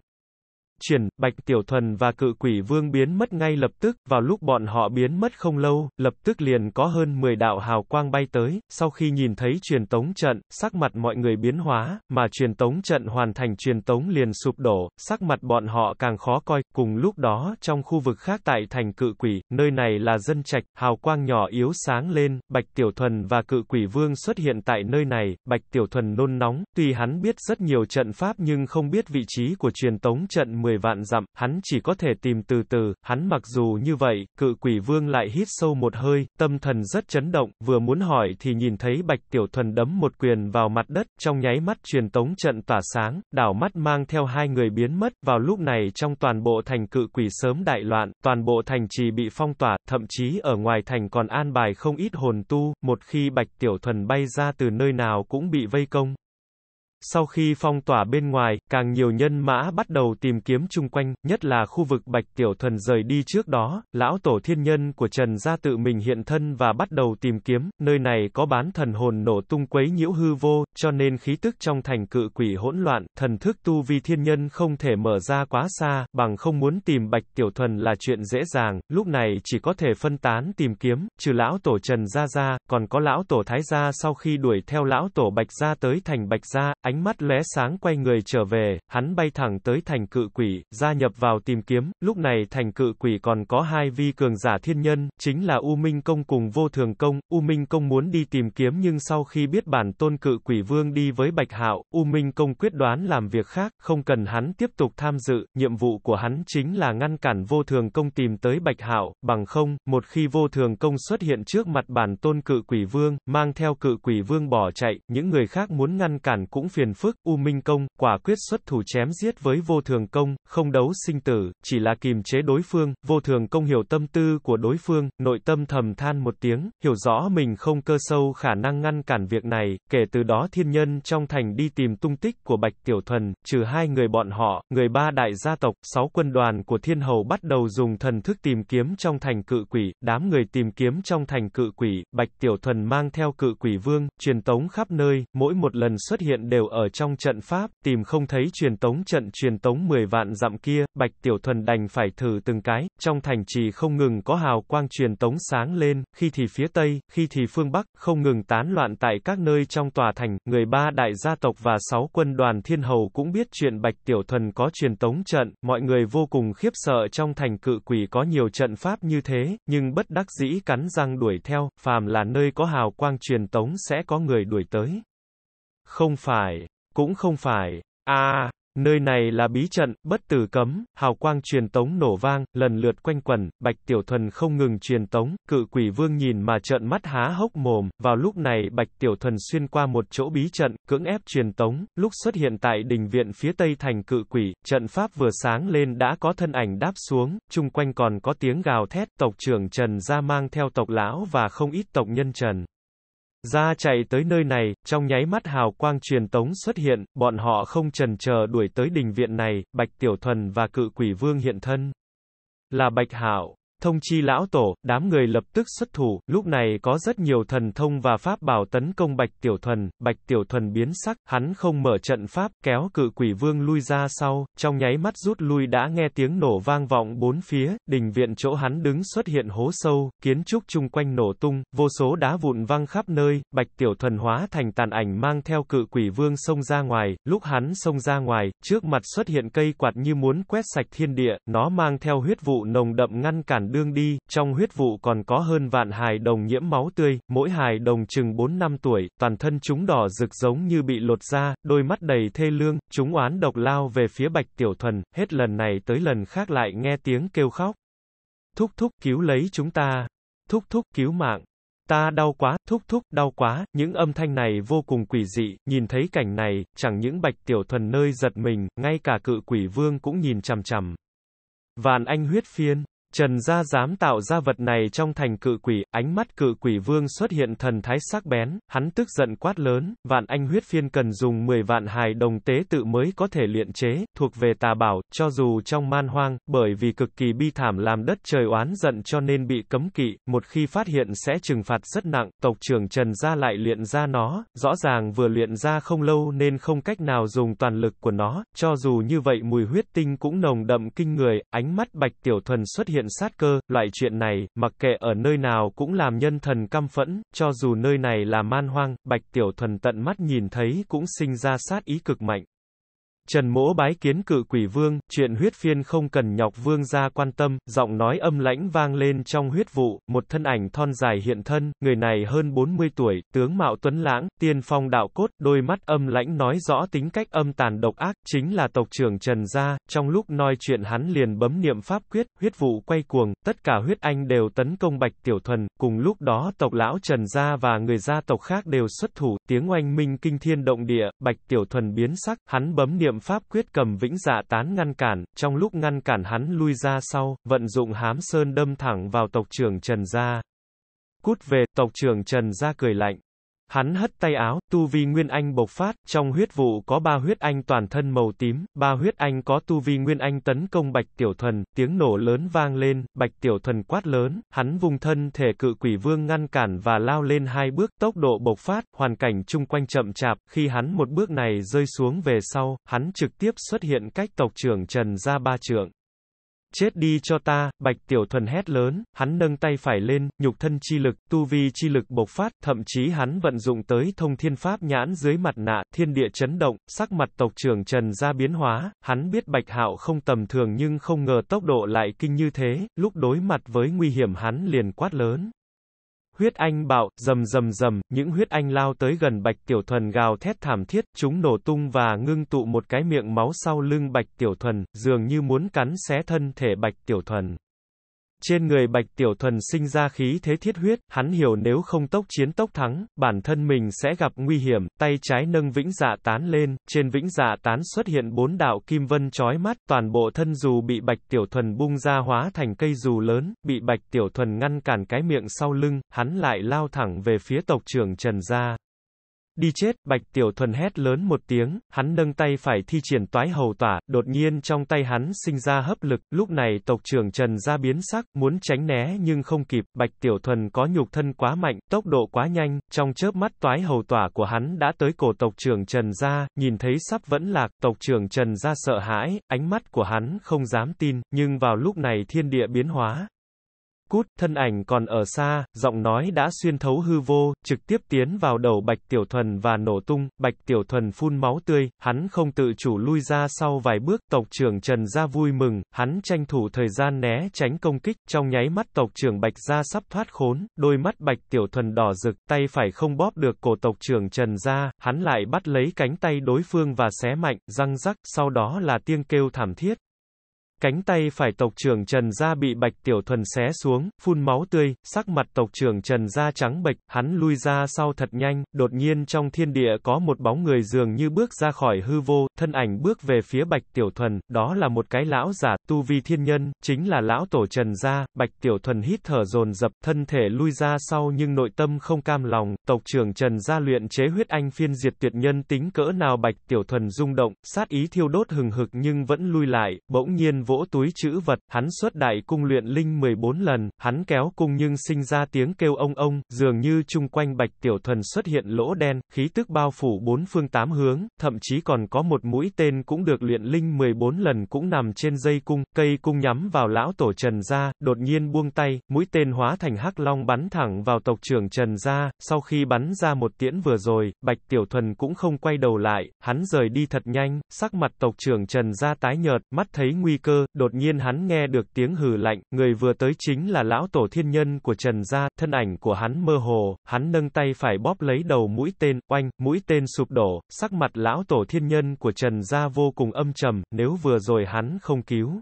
[SPEAKER 1] triển, Bạch Tiểu Thuần và cự quỷ vương biến mất ngay lập tức, vào lúc bọn họ biến mất không lâu, lập tức liền có hơn 10 đạo hào quang bay tới, sau khi nhìn thấy truyền tống trận, sắc mặt mọi người biến hóa, mà truyền tống trận hoàn thành truyền tống liền sụp đổ, sắc mặt bọn họ càng khó coi, cùng lúc đó trong khu vực khác tại thành cự quỷ, nơi này là dân trạch, hào quang nhỏ yếu sáng lên, Bạch Tiểu Thuần và cự quỷ vương xuất hiện tại nơi này, Bạch Tiểu Thuần nôn nóng, tuy hắn biết rất nhiều trận pháp nhưng không biết vị trí của truyền tống trận 10 vạn dặm, hắn chỉ có thể tìm từ từ, hắn mặc dù như vậy, cự quỷ vương lại hít sâu một hơi, tâm thần rất chấn động, vừa muốn hỏi thì nhìn thấy bạch tiểu thuần đấm một quyền vào mặt đất, trong nháy mắt truyền tống trận tỏa sáng, đảo mắt mang theo hai người biến mất, vào lúc này trong toàn bộ thành cự quỷ sớm đại loạn, toàn bộ thành trì bị phong tỏa, thậm chí ở ngoài thành còn an bài không ít hồn tu, một khi bạch tiểu thuần bay ra từ nơi nào cũng bị vây công, sau khi phong tỏa bên ngoài, càng nhiều nhân mã bắt đầu tìm kiếm chung quanh, nhất là khu vực Bạch Tiểu thần rời đi trước đó, lão tổ thiên nhân của Trần gia tự mình hiện thân và bắt đầu tìm kiếm, nơi này có bán thần hồn nổ tung quấy nhiễu hư vô, cho nên khí tức trong thành cự quỷ hỗn loạn, thần thức tu vi thiên nhân không thể mở ra quá xa, bằng không muốn tìm Bạch Tiểu thần là chuyện dễ dàng, lúc này chỉ có thể phân tán tìm kiếm, trừ lão tổ Trần gia gia, còn có lão tổ Thái gia sau khi đuổi theo lão tổ Bạch gia tới thành Bạch gia, ánh mắt lóe sáng quay người trở về, hắn bay thẳng tới thành cự quỷ, gia nhập vào tìm kiếm, lúc này thành cự quỷ còn có hai vi cường giả thiên nhân, chính là U Minh Công cùng Vô Thường Công, U Minh Công muốn đi tìm kiếm nhưng sau khi biết bản tôn cự quỷ vương đi với Bạch Hạo, U Minh Công quyết đoán làm việc khác, không cần hắn tiếp tục tham dự, nhiệm vụ của hắn chính là ngăn cản Vô Thường Công tìm tới Bạch Hạo, bằng không, một khi Vô Thường Công xuất hiện trước mặt bản tôn cự quỷ vương, mang theo cự quỷ vương bỏ chạy, những người khác muốn ngăn cản cũng phiền phức, U Minh Công, quả quyết xuất thủ chém giết với vô thường công, không đấu sinh tử, chỉ là kìm chế đối phương, vô thường công hiểu tâm tư của đối phương, nội tâm thầm than một tiếng, hiểu rõ mình không cơ sâu khả năng ngăn cản việc này, kể từ đó thiên nhân trong thành đi tìm tung tích của Bạch Tiểu Thuần, trừ hai người bọn họ, người ba đại gia tộc, sáu quân đoàn của thiên hầu bắt đầu dùng thần thức tìm kiếm trong thành cự quỷ, đám người tìm kiếm trong thành cự quỷ, Bạch Tiểu Thuần mang theo cự quỷ vương, truyền tống khắp nơi, mỗi một lần xuất hiện đều ở trong trận pháp, tìm không thấy truyền tống trận truyền tống 10 vạn dặm kia, Bạch Tiểu Thuần đành phải thử từng cái, trong thành trì không ngừng có hào quang truyền tống sáng lên, khi thì phía Tây, khi thì phương Bắc, không ngừng tán loạn tại các nơi trong tòa thành, người ba đại gia tộc và sáu quân đoàn thiên hầu cũng biết chuyện Bạch Tiểu Thuần có truyền tống trận, mọi người vô cùng khiếp sợ trong thành cự quỷ có nhiều trận pháp như thế, nhưng bất đắc dĩ cắn răng đuổi theo, phàm là nơi có hào quang truyền tống sẽ có người đuổi tới. Không phải, cũng không phải. A, à, nơi này là bí trận, bất tử cấm, hào quang truyền tống nổ vang, lần lượt quanh quần, Bạch Tiểu Thuần không ngừng truyền tống, cự quỷ vương nhìn mà trợn mắt há hốc mồm, vào lúc này Bạch Tiểu Thuần xuyên qua một chỗ bí trận, cưỡng ép truyền tống, lúc xuất hiện tại đình viện phía tây thành cự quỷ, trận pháp vừa sáng lên đã có thân ảnh đáp xuống, chung quanh còn có tiếng gào thét, tộc trưởng Trần ra mang theo tộc lão và không ít tộc nhân Trần. Ra chạy tới nơi này, trong nháy mắt hào quang truyền tống xuất hiện, bọn họ không trần chờ đuổi tới đình viện này, Bạch Tiểu Thuần và cự quỷ vương hiện thân. Là Bạch Hảo, Thông chi lão tổ, đám người lập tức xuất thủ, lúc này có rất nhiều thần thông và pháp bảo tấn công Bạch Tiểu Thuần, Bạch Tiểu Thuần biến sắc, hắn không mở trận pháp, kéo cự quỷ vương lui ra sau, trong nháy mắt rút lui đã nghe tiếng nổ vang vọng bốn phía, đình viện chỗ hắn đứng xuất hiện hố sâu, kiến trúc chung quanh nổ tung, vô số đá vụn văng khắp nơi, Bạch Tiểu Thuần hóa thành tàn ảnh mang theo cự quỷ vương xông ra ngoài, lúc hắn xông ra ngoài, trước mặt xuất hiện cây quạt như muốn quét sạch thiên địa, nó mang theo huyết vụ nồng đậm ngăn cản đương đi, trong huyết vụ còn có hơn vạn hài đồng nhiễm máu tươi, mỗi hài đồng chừng 4 năm tuổi, toàn thân chúng đỏ rực giống như bị lột da, đôi mắt đầy thê lương, chúng oán độc lao về phía Bạch Tiểu Thuần, hết lần này tới lần khác lại nghe tiếng kêu khóc. Thúc thúc, cứu lấy chúng ta. Thúc thúc, cứu mạng. Ta đau quá, thúc thúc, đau quá, những âm thanh này vô cùng quỷ dị, nhìn thấy cảnh này, chẳng những bạch tiểu thuần nơi giật mình, ngay cả cự quỷ vương cũng nhìn chằm chằm. Vạn anh huyết phiên, Trần Gia dám tạo ra vật này trong thành cự quỷ, ánh mắt cự quỷ vương xuất hiện thần thái sắc bén, hắn tức giận quát lớn, vạn anh huyết phiên cần dùng 10 vạn hài đồng tế tự mới có thể luyện chế, thuộc về tà bảo, cho dù trong man hoang, bởi vì cực kỳ bi thảm làm đất trời oán giận cho nên bị cấm kỵ, một khi phát hiện sẽ trừng phạt rất nặng, tộc trưởng Trần Gia lại luyện ra nó, rõ ràng vừa luyện ra không lâu nên không cách nào dùng toàn lực của nó, cho dù như vậy mùi huyết tinh cũng nồng đậm kinh người, ánh mắt bạch tiểu thuần xuất hiện hiện sát cơ, loại chuyện này, mặc kệ ở nơi nào cũng làm nhân thần căm phẫn, cho dù nơi này là man hoang, Bạch Tiểu Thuần tận mắt nhìn thấy cũng sinh ra sát ý cực mạnh. Trần Mỗ bái kiến cự quỷ vương, chuyện huyết phiên không cần nhọc vương ra quan tâm, giọng nói âm lãnh vang lên trong huyết vụ, một thân ảnh thon dài hiện thân, người này hơn 40 tuổi, tướng mạo tuấn lãng, tiên phong đạo cốt, đôi mắt âm lãnh nói rõ tính cách âm tàn độc ác, chính là tộc trưởng Trần Gia, trong lúc nói chuyện hắn liền bấm niệm pháp quyết, huyết vụ quay cuồng, tất cả huyết anh đều tấn công Bạch Tiểu Thuần, cùng lúc đó tộc lão Trần Gia và người gia tộc khác đều xuất thủ, tiếng oanh minh kinh thiên động địa, Bạch Tiểu Thuần biến sắc, hắn bấm niệm pháp quyết cầm vĩnh dạ tán ngăn cản, trong lúc ngăn cản hắn lui ra sau, vận dụng hám sơn đâm thẳng vào tộc trưởng Trần Gia. Cút về, tộc trưởng Trần Gia cười lạnh. Hắn hất tay áo, tu vi nguyên anh bộc phát, trong huyết vụ có ba huyết anh toàn thân màu tím, ba huyết anh có tu vi nguyên anh tấn công Bạch Tiểu Thuần, tiếng nổ lớn vang lên, Bạch Tiểu Thuần quát lớn, hắn vùng thân thể cự quỷ vương ngăn cản và lao lên hai bước, tốc độ bộc phát, hoàn cảnh chung quanh chậm chạp, khi hắn một bước này rơi xuống về sau, hắn trực tiếp xuất hiện cách tộc trưởng Trần ra ba trượng. Chết đi cho ta, Bạch Tiểu Thuần hét lớn, hắn nâng tay phải lên, nhục thân chi lực, tu vi chi lực bộc phát, thậm chí hắn vận dụng tới thông thiên pháp nhãn dưới mặt nạ, thiên địa chấn động, sắc mặt tộc trưởng Trần ra biến hóa, hắn biết Bạch Hạo không tầm thường nhưng không ngờ tốc độ lại kinh như thế, lúc đối mặt với nguy hiểm hắn liền quát lớn. Huyết anh bạo, rầm rầm rầm, những huyết anh lao tới gần Bạch Tiểu Thuần gào thét thảm thiết, chúng nổ tung và ngưng tụ một cái miệng máu sau lưng Bạch Tiểu Thuần, dường như muốn cắn xé thân thể Bạch Tiểu Thuần. Trên người Bạch Tiểu Thuần sinh ra khí thế thiết huyết, hắn hiểu nếu không tốc chiến tốc thắng, bản thân mình sẽ gặp nguy hiểm, tay trái nâng vĩnh dạ tán lên, trên vĩnh dạ tán xuất hiện bốn đạo kim vân chói mắt, toàn bộ thân dù bị Bạch Tiểu Thuần bung ra hóa thành cây dù lớn, bị Bạch Tiểu Thuần ngăn cản cái miệng sau lưng, hắn lại lao thẳng về phía tộc trưởng Trần gia. Đi chết, Bạch Tiểu Thuần hét lớn một tiếng, hắn nâng tay phải thi triển toái hầu tỏa, đột nhiên trong tay hắn sinh ra hấp lực, lúc này tộc trưởng Trần ra biến sắc, muốn tránh né nhưng không kịp, Bạch Tiểu Thuần có nhục thân quá mạnh, tốc độ quá nhanh, trong chớp mắt toái hầu tỏa của hắn đã tới cổ tộc trưởng Trần ra, nhìn thấy sắp vẫn lạc, tộc trưởng Trần ra sợ hãi, ánh mắt của hắn không dám tin, nhưng vào lúc này thiên địa biến hóa, cút, thân ảnh còn ở xa, giọng nói đã xuyên thấu hư vô, trực tiếp tiến vào đầu Bạch Tiểu Thuần và nổ tung, Bạch Tiểu Thuần phun máu tươi, hắn không tự chủ lui ra sau vài bước, tộc trưởng Trần Gia vui mừng, hắn tranh thủ thời gian né tránh công kích, trong nháy mắt tộc trưởng Bạch Gia sắp thoát khốn, đôi mắt Bạch Tiểu Thuần đỏ rực, tay phải không bóp được cổ tộc trưởng Trần Gia, hắn lại bắt lấy cánh tay đối phương và xé mạnh, răng rắc, sau đó là tiếng kêu thảm thiết, Cánh tay phải tộc trưởng Trần Gia bị Bạch Tiểu Thuần xé xuống, phun máu tươi, sắc mặt tộc trưởng Trần Gia trắng bệch, hắn lui ra sau thật nhanh, đột nhiên trong thiên địa có một bóng người dường như bước ra khỏi hư vô, thân ảnh bước về phía Bạch Tiểu Thuần, đó là một cái lão giả, tu vi thiên nhân, chính là lão tổ Trần Gia, Bạch Tiểu Thuần hít thở dồn dập, thân thể lui ra sau nhưng nội tâm không cam lòng, tộc trưởng Trần Gia luyện chế huyết anh phiên diệt tuyệt nhân tính cỡ nào Bạch Tiểu Thuần rung động, sát ý thiêu đốt hừng hực nhưng vẫn lui lại, bỗng nhiên vỗ túi chữ vật, hắn xuất đại cung luyện linh 14 lần, hắn kéo cung nhưng sinh ra tiếng kêu ông ông, dường như chung quanh Bạch Tiểu Thuần xuất hiện lỗ đen, khí tức bao phủ bốn phương tám hướng, thậm chí còn có một mũi tên cũng được luyện linh 14 lần cũng nằm trên dây cung, cây cung nhắm vào lão tổ Trần Gia, đột nhiên buông tay, mũi tên hóa thành hắc long bắn thẳng vào tộc trưởng Trần Gia, sau khi khi bắn ra một tiễn vừa rồi, Bạch Tiểu Thuần cũng không quay đầu lại, hắn rời đi thật nhanh, sắc mặt tộc trưởng Trần ra tái nhợt, mắt thấy nguy cơ, đột nhiên hắn nghe được tiếng hừ lạnh, người vừa tới chính là lão tổ thiên nhân của Trần gia, thân ảnh của hắn mơ hồ, hắn nâng tay phải bóp lấy đầu mũi tên, oanh, mũi tên sụp đổ, sắc mặt lão tổ thiên nhân của Trần gia vô cùng âm trầm, nếu vừa rồi hắn không cứu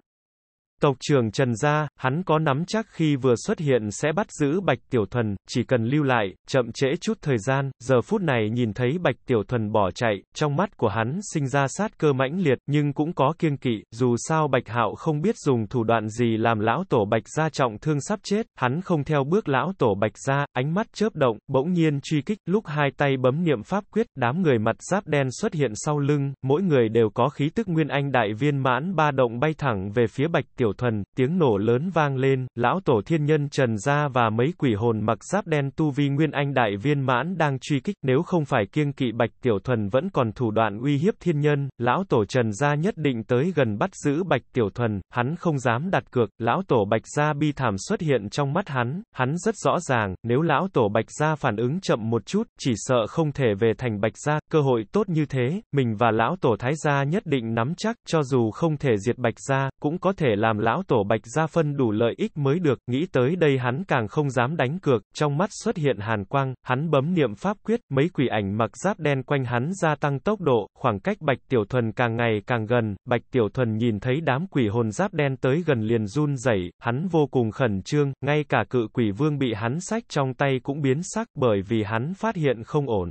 [SPEAKER 1] Tộc trường Trần Gia, hắn có nắm chắc khi vừa xuất hiện sẽ bắt giữ Bạch Tiểu Thuần, chỉ cần lưu lại, chậm trễ chút thời gian, giờ phút này nhìn thấy Bạch Tiểu Thuần bỏ chạy, trong mắt của hắn sinh ra sát cơ mãnh liệt, nhưng cũng có kiêng kỵ, dù sao Bạch Hạo không biết dùng thủ đoạn gì làm lão tổ Bạch Gia trọng thương sắp chết, hắn không theo bước lão tổ Bạch Gia, ánh mắt chớp động, bỗng nhiên truy kích, lúc hai tay bấm niệm pháp quyết, đám người mặt giáp đen xuất hiện sau lưng, mỗi người đều có khí tức nguyên anh đại viên mãn ba động bay thẳng về phía Bạch Tiểu Tiểu Thuần, tiếng nổ lớn vang lên, lão tổ thiên nhân Trần Gia và mấy quỷ hồn mặc giáp đen tu vi Nguyên Anh Đại Viên Mãn đang truy kích, nếu không phải kiêng kỵ Bạch Tiểu Thuần vẫn còn thủ đoạn uy hiếp thiên nhân, lão tổ Trần Gia nhất định tới gần bắt giữ Bạch Tiểu Thuần, hắn không dám đặt cược, lão tổ Bạch Gia bi thảm xuất hiện trong mắt hắn, hắn rất rõ ràng, nếu lão tổ Bạch Gia phản ứng chậm một chút, chỉ sợ không thể về thành Bạch Gia, cơ hội tốt như thế, mình và lão tổ Thái Gia nhất định nắm chắc, cho dù không thể diệt Bạch Gia, cũng có thể làm làm lão tổ bạch gia phân đủ lợi ích mới được, nghĩ tới đây hắn càng không dám đánh cược, trong mắt xuất hiện hàn quang, hắn bấm niệm pháp quyết, mấy quỷ ảnh mặc giáp đen quanh hắn gia tăng tốc độ, khoảng cách bạch tiểu thuần càng ngày càng gần, bạch tiểu thuần nhìn thấy đám quỷ hồn giáp đen tới gần liền run rẩy, hắn vô cùng khẩn trương, ngay cả cự quỷ vương bị hắn sách trong tay cũng biến sắc bởi vì hắn phát hiện không ổn.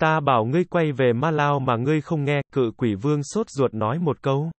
[SPEAKER 1] Ta bảo ngươi quay về Ma Lao mà ngươi không nghe, cự quỷ vương sốt ruột nói một câu.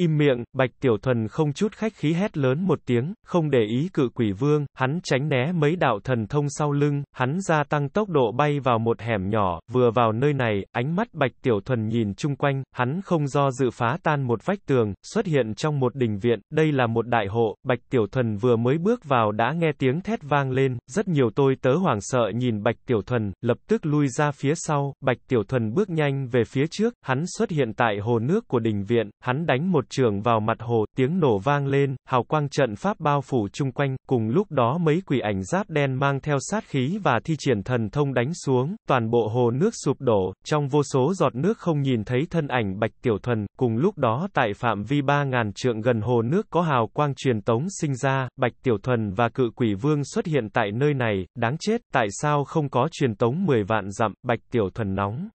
[SPEAKER 1] Im miệng, Bạch Tiểu thần không chút khách khí hét lớn một tiếng, không để ý cự quỷ vương, hắn tránh né mấy đạo thần thông sau lưng, hắn gia tăng tốc độ bay vào một hẻm nhỏ, vừa vào nơi này, ánh mắt Bạch Tiểu thần nhìn chung quanh, hắn không do dự phá tan một vách tường, xuất hiện trong một đình viện, đây là một đại hộ, Bạch Tiểu thần vừa mới bước vào đã nghe tiếng thét vang lên, rất nhiều tôi tớ hoảng sợ nhìn Bạch Tiểu thần lập tức lui ra phía sau, Bạch Tiểu thần bước nhanh về phía trước, hắn xuất hiện tại hồ nước của đình viện, hắn đánh một trưởng vào mặt hồ, tiếng nổ vang lên, hào quang trận pháp bao phủ chung quanh, cùng lúc đó mấy quỷ ảnh giáp đen mang theo sát khí và thi triển thần thông đánh xuống, toàn bộ hồ nước sụp đổ, trong vô số giọt nước không nhìn thấy thân ảnh Bạch Tiểu Thuần, cùng lúc đó tại phạm vi 3000 trượng gần hồ nước có hào quang truyền tống sinh ra, Bạch Tiểu Thuần và Cự Quỷ Vương xuất hiện tại nơi này, đáng chết, tại sao không có truyền tống 10 vạn dặm, Bạch Tiểu Thuần nóng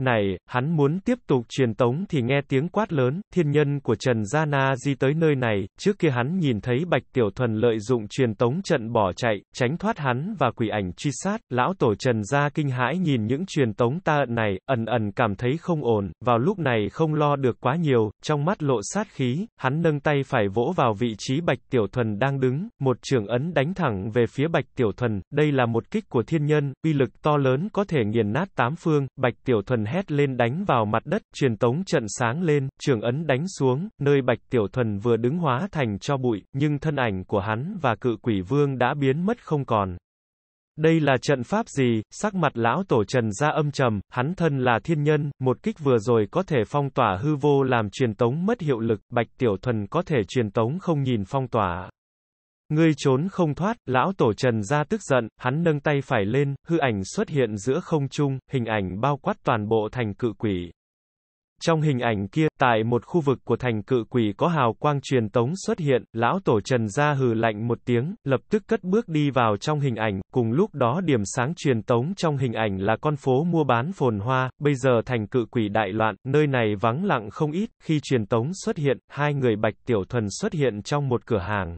[SPEAKER 1] này, hắn muốn tiếp tục truyền tống thì nghe tiếng quát lớn, thiên nhân của Trần Gia Na di tới nơi này, trước kia hắn nhìn thấy Bạch Tiểu Thuần lợi dụng truyền tống trận bỏ chạy, tránh thoát hắn và quỷ ảnh truy sát, lão tổ Trần Gia kinh hãi nhìn những truyền tống ta ẩn này, ẩn ẩn cảm thấy không ổn, vào lúc này không lo được quá nhiều, trong mắt lộ sát khí, hắn nâng tay phải vỗ vào vị trí Bạch Tiểu Thuần đang đứng, một trường ấn đánh thẳng về phía Bạch Tiểu Thuần, đây là một kích của thiên nhân, uy lực to lớn có thể nghiền nát tám phương, Bạch Tiểu Thuần hét lên đánh vào mặt đất, truyền tống trận sáng lên, trường ấn đánh xuống, nơi Bạch Tiểu Thuần vừa đứng hóa thành cho bụi, nhưng thân ảnh của hắn và cự quỷ vương đã biến mất không còn. Đây là trận pháp gì, sắc mặt lão tổ trần ra âm trầm, hắn thân là thiên nhân, một kích vừa rồi có thể phong tỏa hư vô làm truyền tống mất hiệu lực, bạch tiểu thuần có thể truyền tống không nhìn phong tỏa. Ngươi trốn không thoát, lão tổ Trần ra tức giận, hắn nâng tay phải lên, hư ảnh xuất hiện giữa không trung, hình ảnh bao quát toàn bộ thành cự quỷ. Trong hình ảnh kia, tại một khu vực của thành cự quỷ có hào quang truyền tống xuất hiện, lão tổ Trần ra hừ lạnh một tiếng, lập tức cất bước đi vào trong hình ảnh, cùng lúc đó điểm sáng truyền tống trong hình ảnh là con phố mua bán phồn hoa, bây giờ thành cự quỷ đại loạn, nơi này vắng lặng không ít, khi truyền tống xuất hiện, hai người Bạch Tiểu Thuần xuất hiện trong một cửa hàng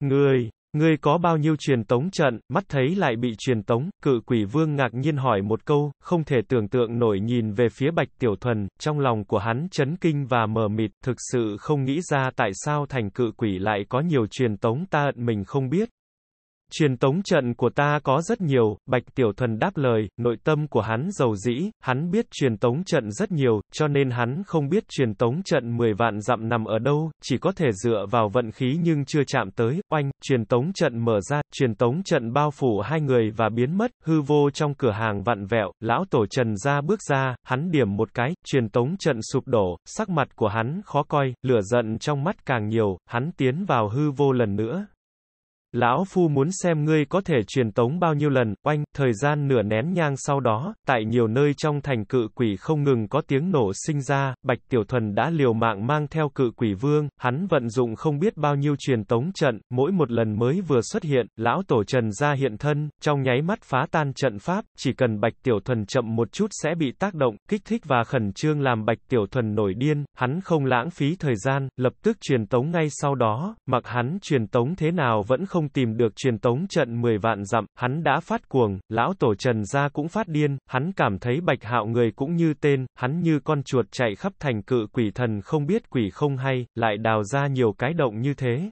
[SPEAKER 1] người, người có bao nhiêu truyền tống trận, mắt thấy lại bị truyền tống, cự quỷ vương ngạc nhiên hỏi một câu, không thể tưởng tượng nổi nhìn về phía bạch tiểu thuần, trong lòng của hắn chấn kinh và mờ mịt, thực sự không nghĩ ra tại sao thành cự quỷ lại có nhiều truyền tống ta ẩn mình không biết, Truyền tống trận của ta có rất nhiều, Bạch Tiểu Thuần đáp lời, nội tâm của hắn giàu dĩ, hắn biết truyền tống trận rất nhiều, cho nên hắn không biết truyền tống trận 10 vạn dặm nằm ở đâu, chỉ có thể dựa vào vận khí nhưng chưa chạm tới, oanh, truyền tống trận mở ra, truyền tống trận bao phủ hai người và biến mất, hư vô trong cửa hàng vặn vẹo, lão tổ trần ra bước ra, hắn điểm một cái, truyền tống trận sụp đổ, sắc mặt của hắn khó coi, lửa giận trong mắt càng nhiều, hắn tiến vào hư vô lần nữa, Lão Phu muốn xem ngươi có thể truyền tống bao nhiêu lần, oanh, thời gian nửa nén nhang sau đó, tại nhiều nơi trong thành cự quỷ không ngừng có tiếng nổ sinh ra, Bạch Tiểu Thuần đã liều mạng mang theo cự quỷ vương, hắn vận dụng không biết bao nhiêu truyền tống trận, mỗi một lần mới vừa xuất hiện, lão tổ trần ra hiện thân, trong nháy mắt phá tan trận pháp, chỉ cần Bạch Tiểu Thuần chậm một chút sẽ bị tác động, kích thích và khẩn trương làm Bạch Tiểu Thuần nổi điên, hắn không lãng phí thời gian, lập tức truyền tống ngay sau đó, mặc hắn truyền tống thế nào vẫn không không tìm được truyền tống trận 10 vạn dặm, hắn đã phát cuồng, lão tổ trần gia cũng phát điên, hắn cảm thấy bạch hạo người cũng như tên, hắn như con chuột chạy khắp thành cự quỷ thần không biết quỷ không hay, lại đào ra nhiều cái động như thế.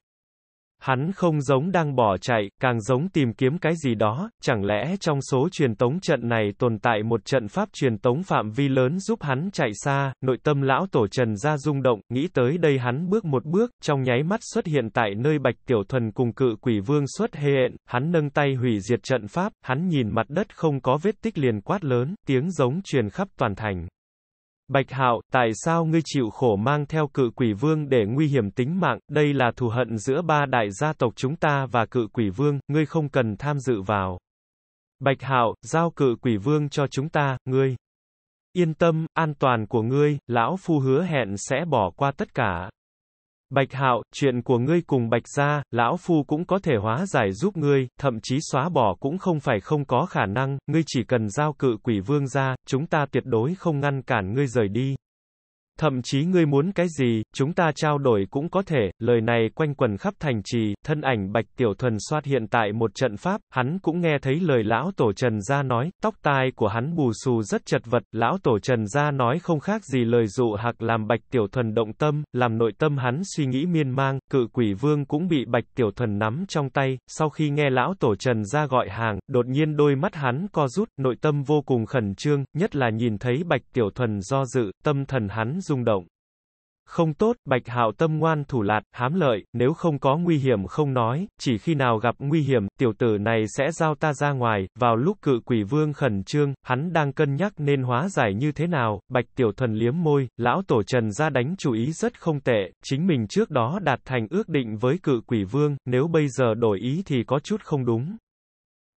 [SPEAKER 1] Hắn không giống đang bỏ chạy, càng giống tìm kiếm cái gì đó, chẳng lẽ trong số truyền tống trận này tồn tại một trận pháp truyền tống phạm vi lớn giúp hắn chạy xa, nội tâm lão tổ trần ra rung động, nghĩ tới đây hắn bước một bước, trong nháy mắt xuất hiện tại nơi bạch tiểu thuần cùng cự quỷ vương xuất hẹn, hắn nâng tay hủy diệt trận pháp, hắn nhìn mặt đất không có vết tích liền quát lớn, tiếng giống truyền khắp toàn thành. Bạch Hạo, tại sao ngươi chịu khổ mang theo cự quỷ vương để nguy hiểm tính mạng, đây là thù hận giữa ba đại gia tộc chúng ta và cự quỷ vương, ngươi không cần tham dự vào. Bạch Hạo, giao cự quỷ vương cho chúng ta, ngươi. Yên tâm, an toàn của ngươi, lão phu hứa hẹn sẽ bỏ qua tất cả. Bạch Hạo, chuyện của ngươi cùng Bạch gia, lão phu cũng có thể hóa giải giúp ngươi, thậm chí xóa bỏ cũng không phải không có khả năng, ngươi chỉ cần giao cự quỷ vương ra, chúng ta tuyệt đối không ngăn cản ngươi rời đi. Thậm chí ngươi muốn cái gì, chúng ta trao đổi cũng có thể, lời này quanh quần khắp thành trì, thân ảnh Bạch Tiểu Thuần soát hiện tại một trận pháp, hắn cũng nghe thấy lời lão tổ Trần Gia nói, tóc tai của hắn bù xù rất chật vật, lão tổ Trần Gia nói không khác gì lời dụ hoặc làm Bạch Tiểu Thuần động tâm, làm nội tâm hắn suy nghĩ miên mang, cự quỷ vương cũng bị Bạch Tiểu Thuần nắm trong tay, sau khi nghe lão tổ Trần Gia gọi hàng, đột nhiên đôi mắt hắn co rút, nội tâm vô cùng khẩn trương, nhất là nhìn thấy Bạch Tiểu Thuần do dự, tâm thần hắn rung động. Không tốt, Bạch Hạo tâm ngoan thủ lạt, hám lợi, nếu không có nguy hiểm không nói, chỉ khi nào gặp nguy hiểm, tiểu tử này sẽ giao ta ra ngoài, vào lúc cự quỷ vương khẩn trương, hắn đang cân nhắc nên hóa giải như thế nào, Bạch Tiểu Thần liếm môi, lão tổ trần ra đánh chú ý rất không tệ, chính mình trước đó đạt thành ước định với cự quỷ vương, nếu bây giờ đổi ý thì có chút không đúng.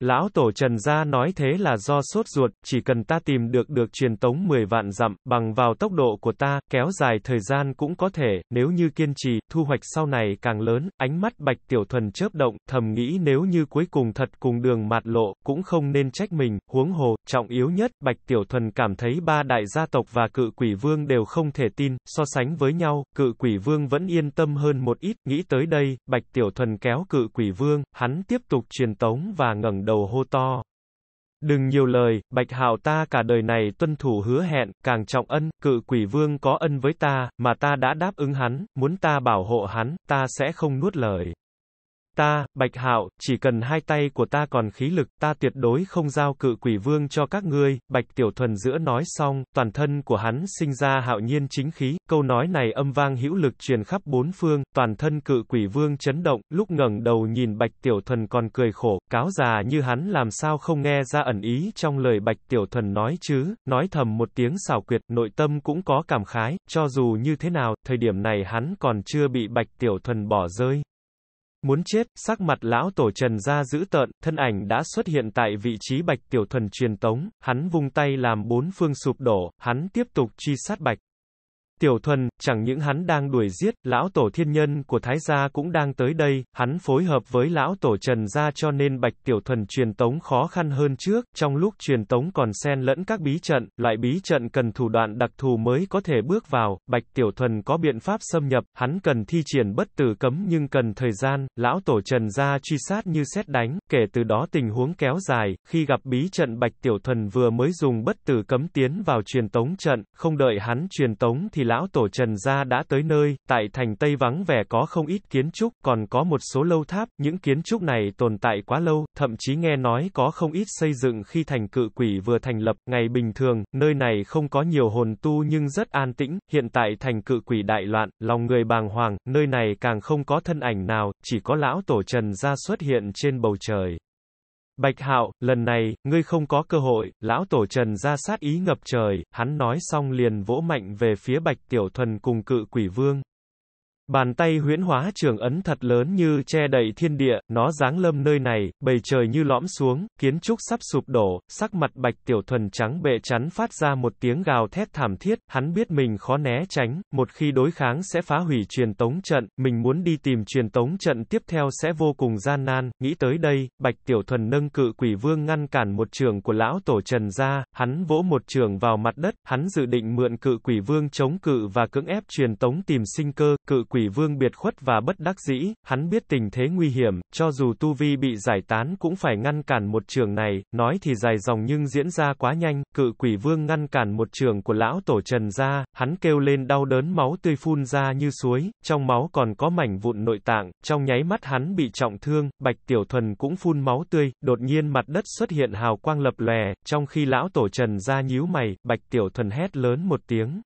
[SPEAKER 1] Lão Tổ Trần Gia nói thế là do sốt ruột, chỉ cần ta tìm được được truyền tống 10 vạn dặm, bằng vào tốc độ của ta, kéo dài thời gian cũng có thể, nếu như kiên trì, thu hoạch sau này càng lớn, ánh mắt Bạch Tiểu Thuần chớp động, thầm nghĩ nếu như cuối cùng thật cùng đường mạt lộ, cũng không nên trách mình, huống hồ, trọng yếu nhất, Bạch Tiểu Thuần cảm thấy ba đại gia tộc và cự quỷ vương đều không thể tin, so sánh với nhau, cự quỷ vương vẫn yên tâm hơn một ít, nghĩ tới đây, Bạch Tiểu Thuần kéo cự quỷ vương, hắn tiếp tục truyền tống và ngẩng đầu hô to. Đừng nhiều lời, Bạch Hạo ta cả đời này tuân thủ hứa hẹn, càng trọng ân, cự quỷ vương có ân với ta, mà ta đã đáp ứng hắn, muốn ta bảo hộ hắn, ta sẽ không nuốt lời. Ta, Bạch Hạo, chỉ cần hai tay của ta còn khí lực, ta tuyệt đối không giao cự quỷ vương cho các ngươi, Bạch Tiểu Thuần giữa nói xong, toàn thân của hắn sinh ra hạo nhiên chính khí, câu nói này âm vang hữu lực truyền khắp bốn phương, toàn thân cự quỷ vương chấn động, lúc ngẩng đầu nhìn Bạch Tiểu Thuần còn cười khổ, cáo già như hắn làm sao không nghe ra ẩn ý trong lời Bạch Tiểu Thuần nói chứ, nói thầm một tiếng xảo quyệt, nội tâm cũng có cảm khái, cho dù như thế nào, thời điểm này hắn còn chưa bị Bạch Tiểu Thuần bỏ rơi. Muốn chết, sắc mặt lão tổ trần ra dữ tợn, thân ảnh đã xuất hiện tại vị trí bạch tiểu thuần truyền tống, hắn vung tay làm bốn phương sụp đổ, hắn tiếp tục truy sát bạch. Tiểu Thuần, chẳng những hắn đang đuổi giết, lão tổ thiên nhân của Thái gia cũng đang tới đây, hắn phối hợp với lão tổ Trần gia cho nên Bạch Tiểu Thuần truyền tống khó khăn hơn trước, trong lúc truyền tống còn xen lẫn các bí trận, loại bí trận cần thủ đoạn đặc thù mới có thể bước vào, Bạch Tiểu Thuần có biện pháp xâm nhập, hắn cần thi triển bất tử cấm nhưng cần thời gian, lão tổ Trần gia truy sát như xét đánh, kể từ đó tình huống kéo dài, khi gặp bí trận Bạch Tiểu Thuần vừa mới dùng bất tử cấm tiến vào truyền tống trận, không đợi hắn truyền tống thì lão tổ Trần Gia đã tới nơi, tại thành Tây vắng vẻ có không ít kiến trúc, còn có một số lâu tháp, những kiến trúc này tồn tại quá lâu, thậm chí nghe nói có không ít xây dựng khi thành cự quỷ vừa thành lập, ngày bình thường, nơi này không có nhiều hồn tu nhưng rất an tĩnh, hiện tại thành cự quỷ đại loạn, lòng người bàng hoàng, nơi này càng không có thân ảnh nào, chỉ có lão tổ Trần Gia xuất hiện trên bầu trời. Bạch Hạo, lần này, ngươi không có cơ hội, lão tổ trần ra sát ý ngập trời, hắn nói xong liền vỗ mạnh về phía Bạch Tiểu Thuần cùng cự quỷ vương. Bàn tay huyễn hóa trường ấn thật lớn như che đậy thiên địa, nó giáng lâm nơi này, bầy trời như lõm xuống, kiến trúc sắp sụp đổ, sắc mặt bạch tiểu thuần trắng bệ chắn phát ra một tiếng gào thét thảm thiết, hắn biết mình khó né tránh, một khi đối kháng sẽ phá hủy truyền tống trận, mình muốn đi tìm truyền tống trận tiếp theo sẽ vô cùng gian nan, nghĩ tới đây, bạch tiểu thuần nâng cự quỷ vương ngăn cản một trường của lão tổ trần ra, hắn vỗ một trường vào mặt đất, hắn dự định mượn cự quỷ vương chống cự và cưỡng ép truyền tống tìm sinh cơ, cự quỷ quỷ vương biệt khuất và bất đắc dĩ, hắn biết tình thế nguy hiểm, cho dù tu vi bị giải tán cũng phải ngăn cản một trường này, nói thì dài dòng nhưng diễn ra quá nhanh, cự quỷ vương ngăn cản một trường của lão tổ trần ra, hắn kêu lên đau đớn máu tươi phun ra như suối, trong máu còn có mảnh vụn nội tạng, trong nháy mắt hắn bị trọng thương, bạch tiểu thuần cũng phun máu tươi, đột nhiên mặt đất xuất hiện hào quang lập lòe, trong khi lão tổ trần ra nhíu mày, bạch tiểu thuần hét lớn một tiếng.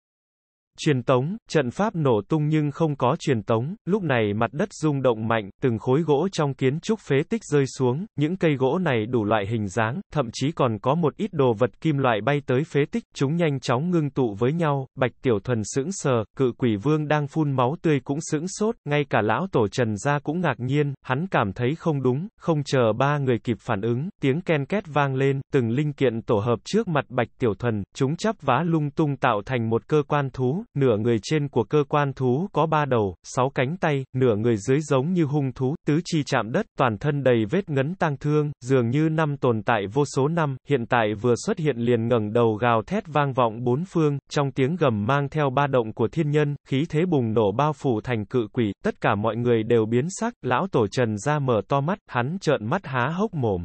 [SPEAKER 1] Truyền tống, trận pháp nổ tung nhưng không có truyền tống, lúc này mặt đất rung động mạnh, từng khối gỗ trong kiến trúc phế tích rơi xuống, những cây gỗ này đủ loại hình dáng, thậm chí còn có một ít đồ vật kim loại bay tới phế tích, chúng nhanh chóng ngưng tụ với nhau, Bạch Tiểu Thuần sững sờ, cự quỷ vương đang phun máu tươi cũng sững sốt, ngay cả lão tổ trần gia cũng ngạc nhiên, hắn cảm thấy không đúng, không chờ ba người kịp phản ứng, tiếng ken két vang lên, từng linh kiện tổ hợp trước mặt Bạch Tiểu Thuần, chúng chắp vá lung tung tạo thành một cơ quan thú, nửa người trên của cơ quan thú có ba đầu, sáu cánh tay, nửa người dưới giống như hung thú, tứ chi chạm đất, toàn thân đầy vết ngấn tang thương, dường như năm tồn tại vô số năm, hiện tại vừa xuất hiện liền ngẩng đầu gào thét vang vọng bốn phương, trong tiếng gầm mang theo ba động của thiên nhân, khí thế bùng nổ bao phủ thành cự quỷ, tất cả mọi người đều biến sắc, lão tổ Trần ra mở to mắt, hắn trợn mắt há hốc mồm.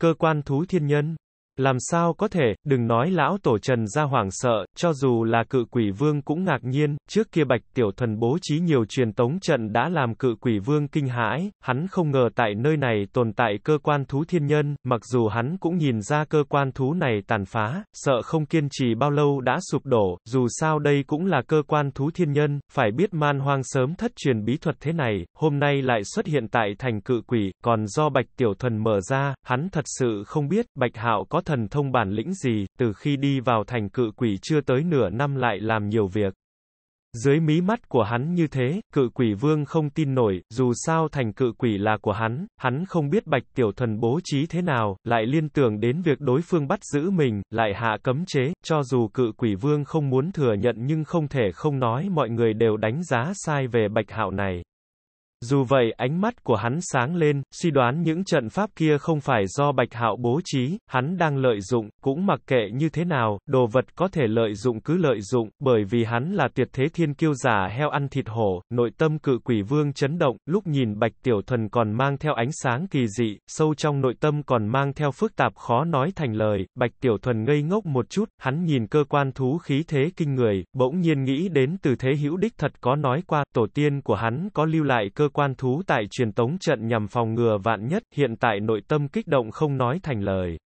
[SPEAKER 1] Cơ quan thú thiên nhân làm sao có thể, đừng nói lão tổ trần ra hoảng sợ, cho dù là cự quỷ vương cũng ngạc nhiên, trước kia bạch tiểu thần bố trí nhiều truyền tống trận đã làm cự quỷ vương kinh hãi, hắn không ngờ tại nơi này tồn tại cơ quan thú thiên nhân, mặc dù hắn cũng nhìn ra cơ quan thú này tàn phá, sợ không kiên trì bao lâu đã sụp đổ, dù sao đây cũng là cơ quan thú thiên nhân, phải biết man hoang sớm thất truyền bí thuật thế này, hôm nay lại xuất hiện tại thành cự quỷ, còn do bạch tiểu thần mở ra, hắn thật sự không biết, bạch hạo có thật thần thông bản lĩnh gì, từ khi đi vào thành cự quỷ chưa tới nửa năm lại làm nhiều việc. Dưới mí mắt của hắn như thế, cự quỷ vương không tin nổi, dù sao thành cự quỷ là của hắn, hắn không biết bạch tiểu thần bố trí thế nào, lại liên tưởng đến việc đối phương bắt giữ mình, lại hạ cấm chế, cho dù cự quỷ vương không muốn thừa nhận nhưng không thể không nói mọi người đều đánh giá sai về bạch hạo này. Dù vậy ánh mắt của hắn sáng lên, suy đoán những trận pháp kia không phải do Bạch Hạo bố trí, hắn đang lợi dụng, cũng mặc kệ như thế nào, đồ vật có thể lợi dụng cứ lợi dụng, bởi vì hắn là tuyệt thế thiên kiêu giả heo ăn thịt hổ, nội tâm cự quỷ vương chấn động, lúc nhìn Bạch Tiểu Thuần còn mang theo ánh sáng kỳ dị, sâu trong nội tâm còn mang theo phức tạp khó nói thành lời, Bạch Tiểu Thuần ngây ngốc một chút, hắn nhìn cơ quan thú khí thế kinh người, bỗng nhiên nghĩ đến từ thế hữu đích thật có nói qua, tổ tiên của hắn có lưu lại cơ quan thú tại truyền tống trận nhằm phòng ngừa vạn nhất, hiện tại nội tâm kích động không nói thành lời.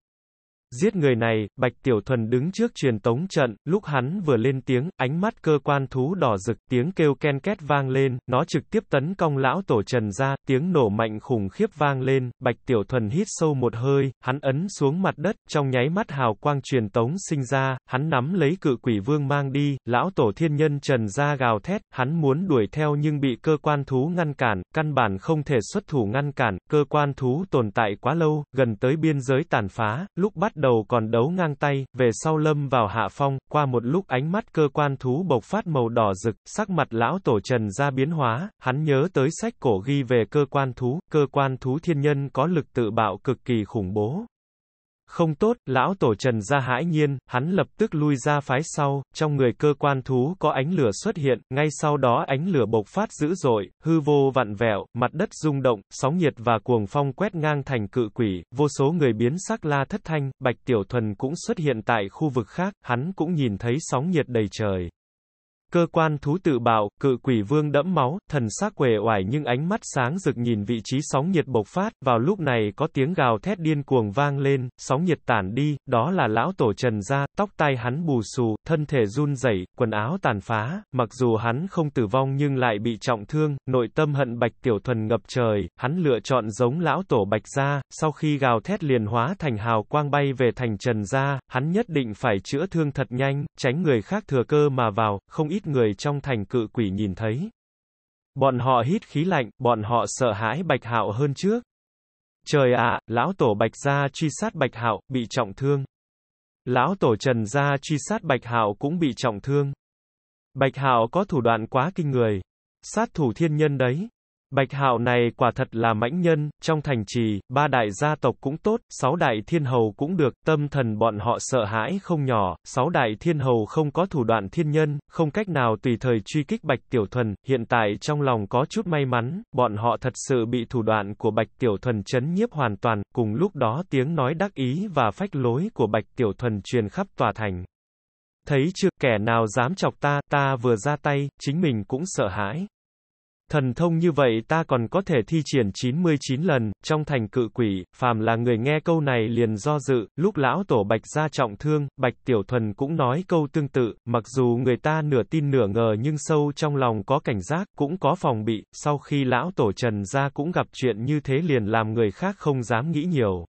[SPEAKER 1] Giết người này, Bạch Tiểu Thuần đứng trước truyền tống trận, lúc hắn vừa lên tiếng, ánh mắt cơ quan thú đỏ rực, tiếng kêu ken két vang lên, nó trực tiếp tấn công lão tổ trần ra, tiếng nổ mạnh khủng khiếp vang lên, Bạch Tiểu Thuần hít sâu một hơi, hắn ấn xuống mặt đất, trong nháy mắt hào quang truyền tống sinh ra, hắn nắm lấy cự quỷ vương mang đi, lão tổ thiên nhân trần ra gào thét, hắn muốn đuổi theo nhưng bị cơ quan thú ngăn cản, căn bản không thể xuất thủ ngăn cản, cơ quan thú tồn tại quá lâu, gần tới biên giới tàn phá, lúc bắt đầu còn đấu ngang tay, về sau lâm vào hạ phong, qua một lúc ánh mắt cơ quan thú bộc phát màu đỏ rực, sắc mặt lão tổ trần ra biến hóa, hắn nhớ tới sách cổ ghi về cơ quan thú, cơ quan thú thiên nhân có lực tự bạo cực kỳ khủng bố, không tốt, lão tổ Trần ra hãi nhiên, hắn lập tức lui ra phái sau, trong người cơ quan thú có ánh lửa xuất hiện, ngay sau đó ánh lửa bộc phát dữ dội, hư vô vặn vẹo, mặt đất rung động, sóng nhiệt và cuồng phong quét ngang thành cự quỷ, vô số người biến sắc la thất thanh, Bạch Tiểu Thuần cũng xuất hiện tại khu vực khác, hắn cũng nhìn thấy sóng nhiệt đầy trời. Cơ quan thú tự bạo, cự quỷ vương đẫm máu, thần sắc quể oải nhưng ánh mắt sáng rực nhìn vị trí sóng nhiệt bộc phát, vào lúc này có tiếng gào thét điên cuồng vang lên, sóng nhiệt tản đi, đó là lão tổ trần gia, tóc tai hắn bù xù, thân thể run rẩy, quần áo tàn phá, mặc dù hắn không tử vong nhưng lại bị trọng thương, nội tâm hận bạch tiểu thuần ngập trời, hắn lựa chọn giống lão tổ bạch gia, sau khi gào thét liền hóa thành hào quang bay về thành trần gia, hắn nhất định phải chữa thương thật nhanh, tránh người khác thừa cơ mà vào, không ít ít người trong thành cự quỷ nhìn thấy. Bọn họ hít khí lạnh, bọn họ sợ hãi Bạch Hạo hơn trước. Trời ạ, lão tổ Bạch gia truy sát Bạch Hạo, bị trọng thương. Lão tổ Trần gia truy sát Bạch Hạo cũng bị trọng thương. Bạch Hạo có thủ đoạn quá kinh người, sát thủ thiên nhân đấy. Bạch Hạo này quả thật là mãnh nhân, trong thành trì, ba đại gia tộc cũng tốt, sáu đại thiên hầu cũng được, tâm thần bọn họ sợ hãi không nhỏ, sáu đại thiên hầu không có thủ đoạn thiên nhân, không cách nào tùy thời truy kích Bạch Tiểu Thuần, hiện tại trong lòng có chút may mắn, bọn họ thật sự bị thủ đoạn của Bạch Tiểu Thuần chấn nhiếp hoàn toàn, cùng lúc đó tiếng nói đắc ý và phách lối của Bạch Tiểu Thuần truyền khắp tòa thành. Thấy chưa, kẻ nào dám chọc ta, ta vừa ra tay, chính mình cũng sợ hãi. Thần thông như vậy ta còn có thể thi triển 99 lần, trong thành cự quỷ, phàm là người nghe câu này liền do dự, lúc lão tổ bạch ra trọng thương, bạch tiểu thuần cũng nói câu tương tự, mặc dù người ta nửa tin nửa ngờ nhưng sâu trong lòng có cảnh giác, cũng có phòng bị, sau khi lão tổ trần ra cũng gặp chuyện như thế liền làm người khác không dám nghĩ nhiều.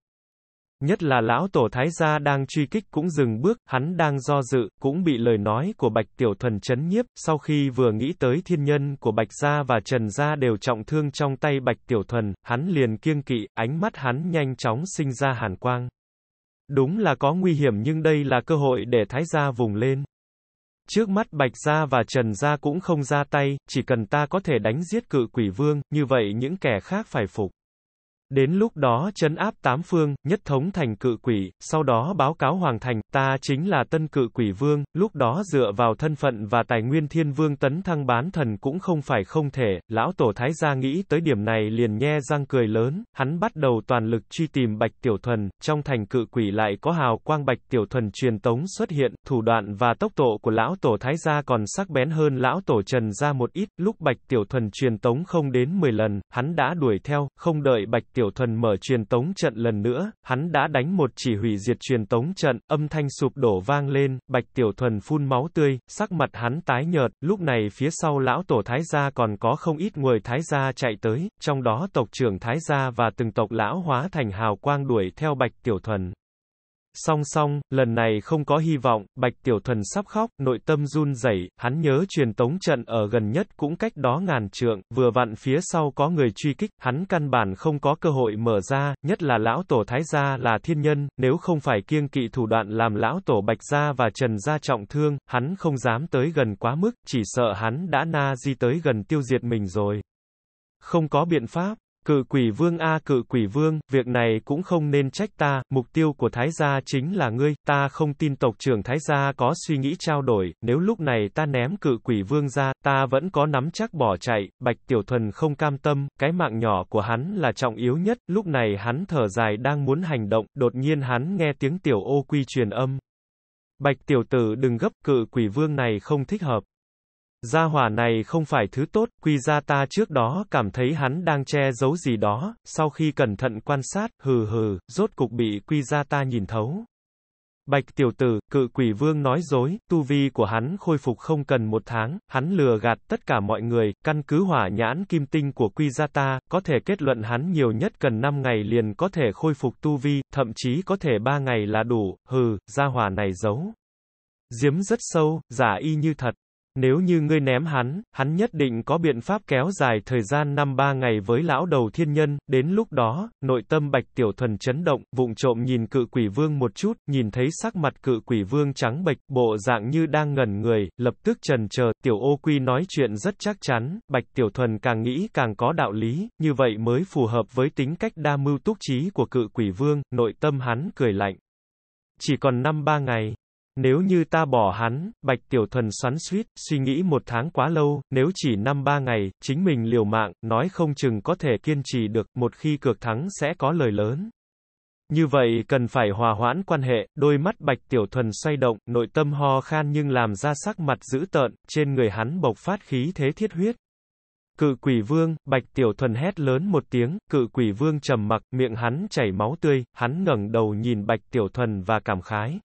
[SPEAKER 1] Nhất là lão tổ thái gia đang truy kích cũng dừng bước, hắn đang do dự, cũng bị lời nói của Bạch Tiểu Thuần chấn nhiếp, sau khi vừa nghĩ tới thiên nhân của Bạch Gia và Trần Gia đều trọng thương trong tay Bạch Tiểu Thuần, hắn liền kiêng kỵ, ánh mắt hắn nhanh chóng sinh ra hàn quang. Đúng là có nguy hiểm nhưng đây là cơ hội để thái gia vùng lên. Trước mắt Bạch Gia và Trần Gia cũng không ra tay, chỉ cần ta có thể đánh giết cự quỷ vương, như vậy những kẻ khác phải phục. Đến lúc đó chấn áp tám phương, nhất thống thành cự quỷ, sau đó báo cáo hoàng thành, ta chính là tân cự quỷ vương, lúc đó dựa vào thân phận và tài nguyên thiên vương tấn thăng bán thần cũng không phải không thể, lão tổ thái gia nghĩ tới điểm này liền nhe răng cười lớn, hắn bắt đầu toàn lực truy tìm bạch tiểu thuần, trong thành cự quỷ lại có hào quang bạch tiểu thuần truyền tống xuất hiện, thủ đoạn và tốc độ của lão tổ thái gia còn sắc bén hơn lão tổ trần ra một ít, lúc bạch tiểu thuần truyền tống không đến 10 lần, hắn đã đuổi theo, không đợi bạch Tiểu Thuần mở truyền tống trận lần nữa, hắn đã đánh một chỉ hủy diệt truyền tống trận, âm thanh sụp đổ vang lên, Bạch Tiểu Thuần phun máu tươi, sắc mặt hắn tái nhợt, lúc này phía sau lão tổ Thái gia còn có không ít người Thái gia chạy tới, trong đó tộc trưởng Thái gia và từng tộc lão hóa thành hào quang đuổi theo Bạch Tiểu Thuần. Song song, lần này không có hy vọng, Bạch Tiểu Thuần sắp khóc, nội tâm run rẩy, hắn nhớ truyền tống trận ở gần nhất cũng cách đó ngàn trượng, vừa vặn phía sau có người truy kích, hắn căn bản không có cơ hội mở ra, nhất là lão tổ thái gia là thiên nhân, nếu không phải kiêng kỵ thủ đoạn làm lão tổ Bạch gia và Trần gia trọng thương, hắn không dám tới gần quá mức, chỉ sợ hắn đã na di tới gần tiêu diệt mình rồi. Không có biện pháp, Cự quỷ vương a cự quỷ vương, việc này cũng không nên trách ta, mục tiêu của thái gia chính là ngươi, ta không tin tộc trưởng thái gia có suy nghĩ trao đổi, nếu lúc này ta ném cự quỷ vương ra, ta vẫn có nắm chắc bỏ chạy, bạch tiểu thuần không cam tâm, cái mạng nhỏ của hắn là trọng yếu nhất, lúc này hắn thở dài đang muốn hành động, đột nhiên hắn nghe tiếng tiểu ô quy truyền âm. Bạch tiểu tử đừng gấp, cự quỷ vương này không thích hợp. Gia hỏa này không phải thứ tốt, quy gia ta trước đó cảm thấy hắn đang che giấu gì đó, sau khi cẩn thận quan sát, hừ hừ, rốt cục bị quy gia ta nhìn thấu. Bạch tiểu tử, cự quỷ vương nói dối, tu vi của hắn khôi phục không cần một tháng, hắn lừa gạt tất cả mọi người, căn cứ hỏa nhãn kim tinh của quy gia ta, có thể kết luận hắn nhiều nhất cần 5 ngày liền có thể khôi phục tu vi, thậm chí có thể 3 ngày là đủ, hừ, gia hỏa này giấu. Diếm rất sâu, giả y như thật. Nếu như ngươi ném hắn, hắn nhất định có biện pháp kéo dài thời gian năm ba ngày với lão đầu thiên nhân, đến lúc đó, nội tâm bạch tiểu thuần chấn động, vụng trộm nhìn cự quỷ vương một chút, nhìn thấy sắc mặt cự quỷ vương trắng bệch, bộ dạng như đang ngẩn người, lập tức trần chờ, tiểu ô quy nói chuyện rất chắc chắn, bạch tiểu thuần càng nghĩ càng có đạo lý, như vậy mới phù hợp với tính cách đa mưu túc trí của cự quỷ vương, nội tâm hắn cười lạnh. Chỉ còn năm ba ngày, nếu như ta bỏ hắn, Bạch Tiểu Thuần xoắn suýt, suy nghĩ một tháng quá lâu, nếu chỉ năm ba ngày, chính mình liều mạng, nói không chừng có thể kiên trì được, một khi cược thắng sẽ có lời lớn. Như vậy cần phải hòa hoãn quan hệ, đôi mắt Bạch Tiểu Thuần xoay động, nội tâm ho khan nhưng làm ra sắc mặt dữ tợn, trên người hắn bộc phát khí thế thiết huyết. Cự quỷ vương, Bạch Tiểu Thuần hét lớn một tiếng, cự quỷ vương trầm mặc, miệng hắn chảy máu tươi, hắn ngẩng đầu nhìn Bạch Tiểu Thuần và cảm khái.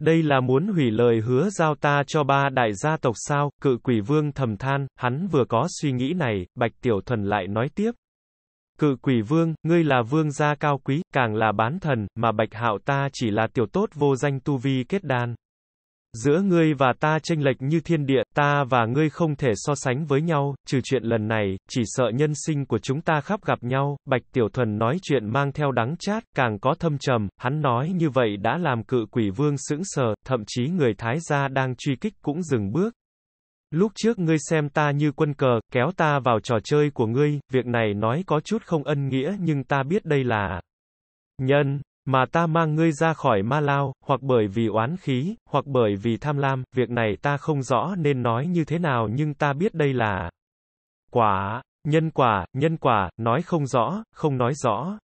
[SPEAKER 1] Đây là muốn hủy lời hứa giao ta cho ba đại gia tộc sao, cự quỷ vương thầm than, hắn vừa có suy nghĩ này, Bạch Tiểu Thuần lại nói tiếp. Cự quỷ vương, ngươi là vương gia cao quý, càng là bán thần, mà Bạch Hạo ta chỉ là tiểu tốt vô danh tu vi kết đan. Giữa ngươi và ta chênh lệch như thiên địa, ta và ngươi không thể so sánh với nhau, trừ chuyện lần này, chỉ sợ nhân sinh của chúng ta khắp gặp nhau, Bạch Tiểu Thuần nói chuyện mang theo đắng chát, càng có thâm trầm, hắn nói như vậy đã làm cự quỷ vương sững sờ, thậm chí người Thái gia đang truy kích cũng dừng bước. Lúc trước ngươi xem ta như quân cờ, kéo ta vào trò chơi của ngươi, việc này nói có chút không ân nghĩa nhưng ta biết đây là nhân, mà ta mang ngươi ra khỏi ma lao, hoặc bởi vì oán khí, hoặc bởi vì tham lam, việc này ta không rõ nên nói như thế nào nhưng ta biết đây là quả, nhân quả, nhân quả, nói không rõ, không nói rõ.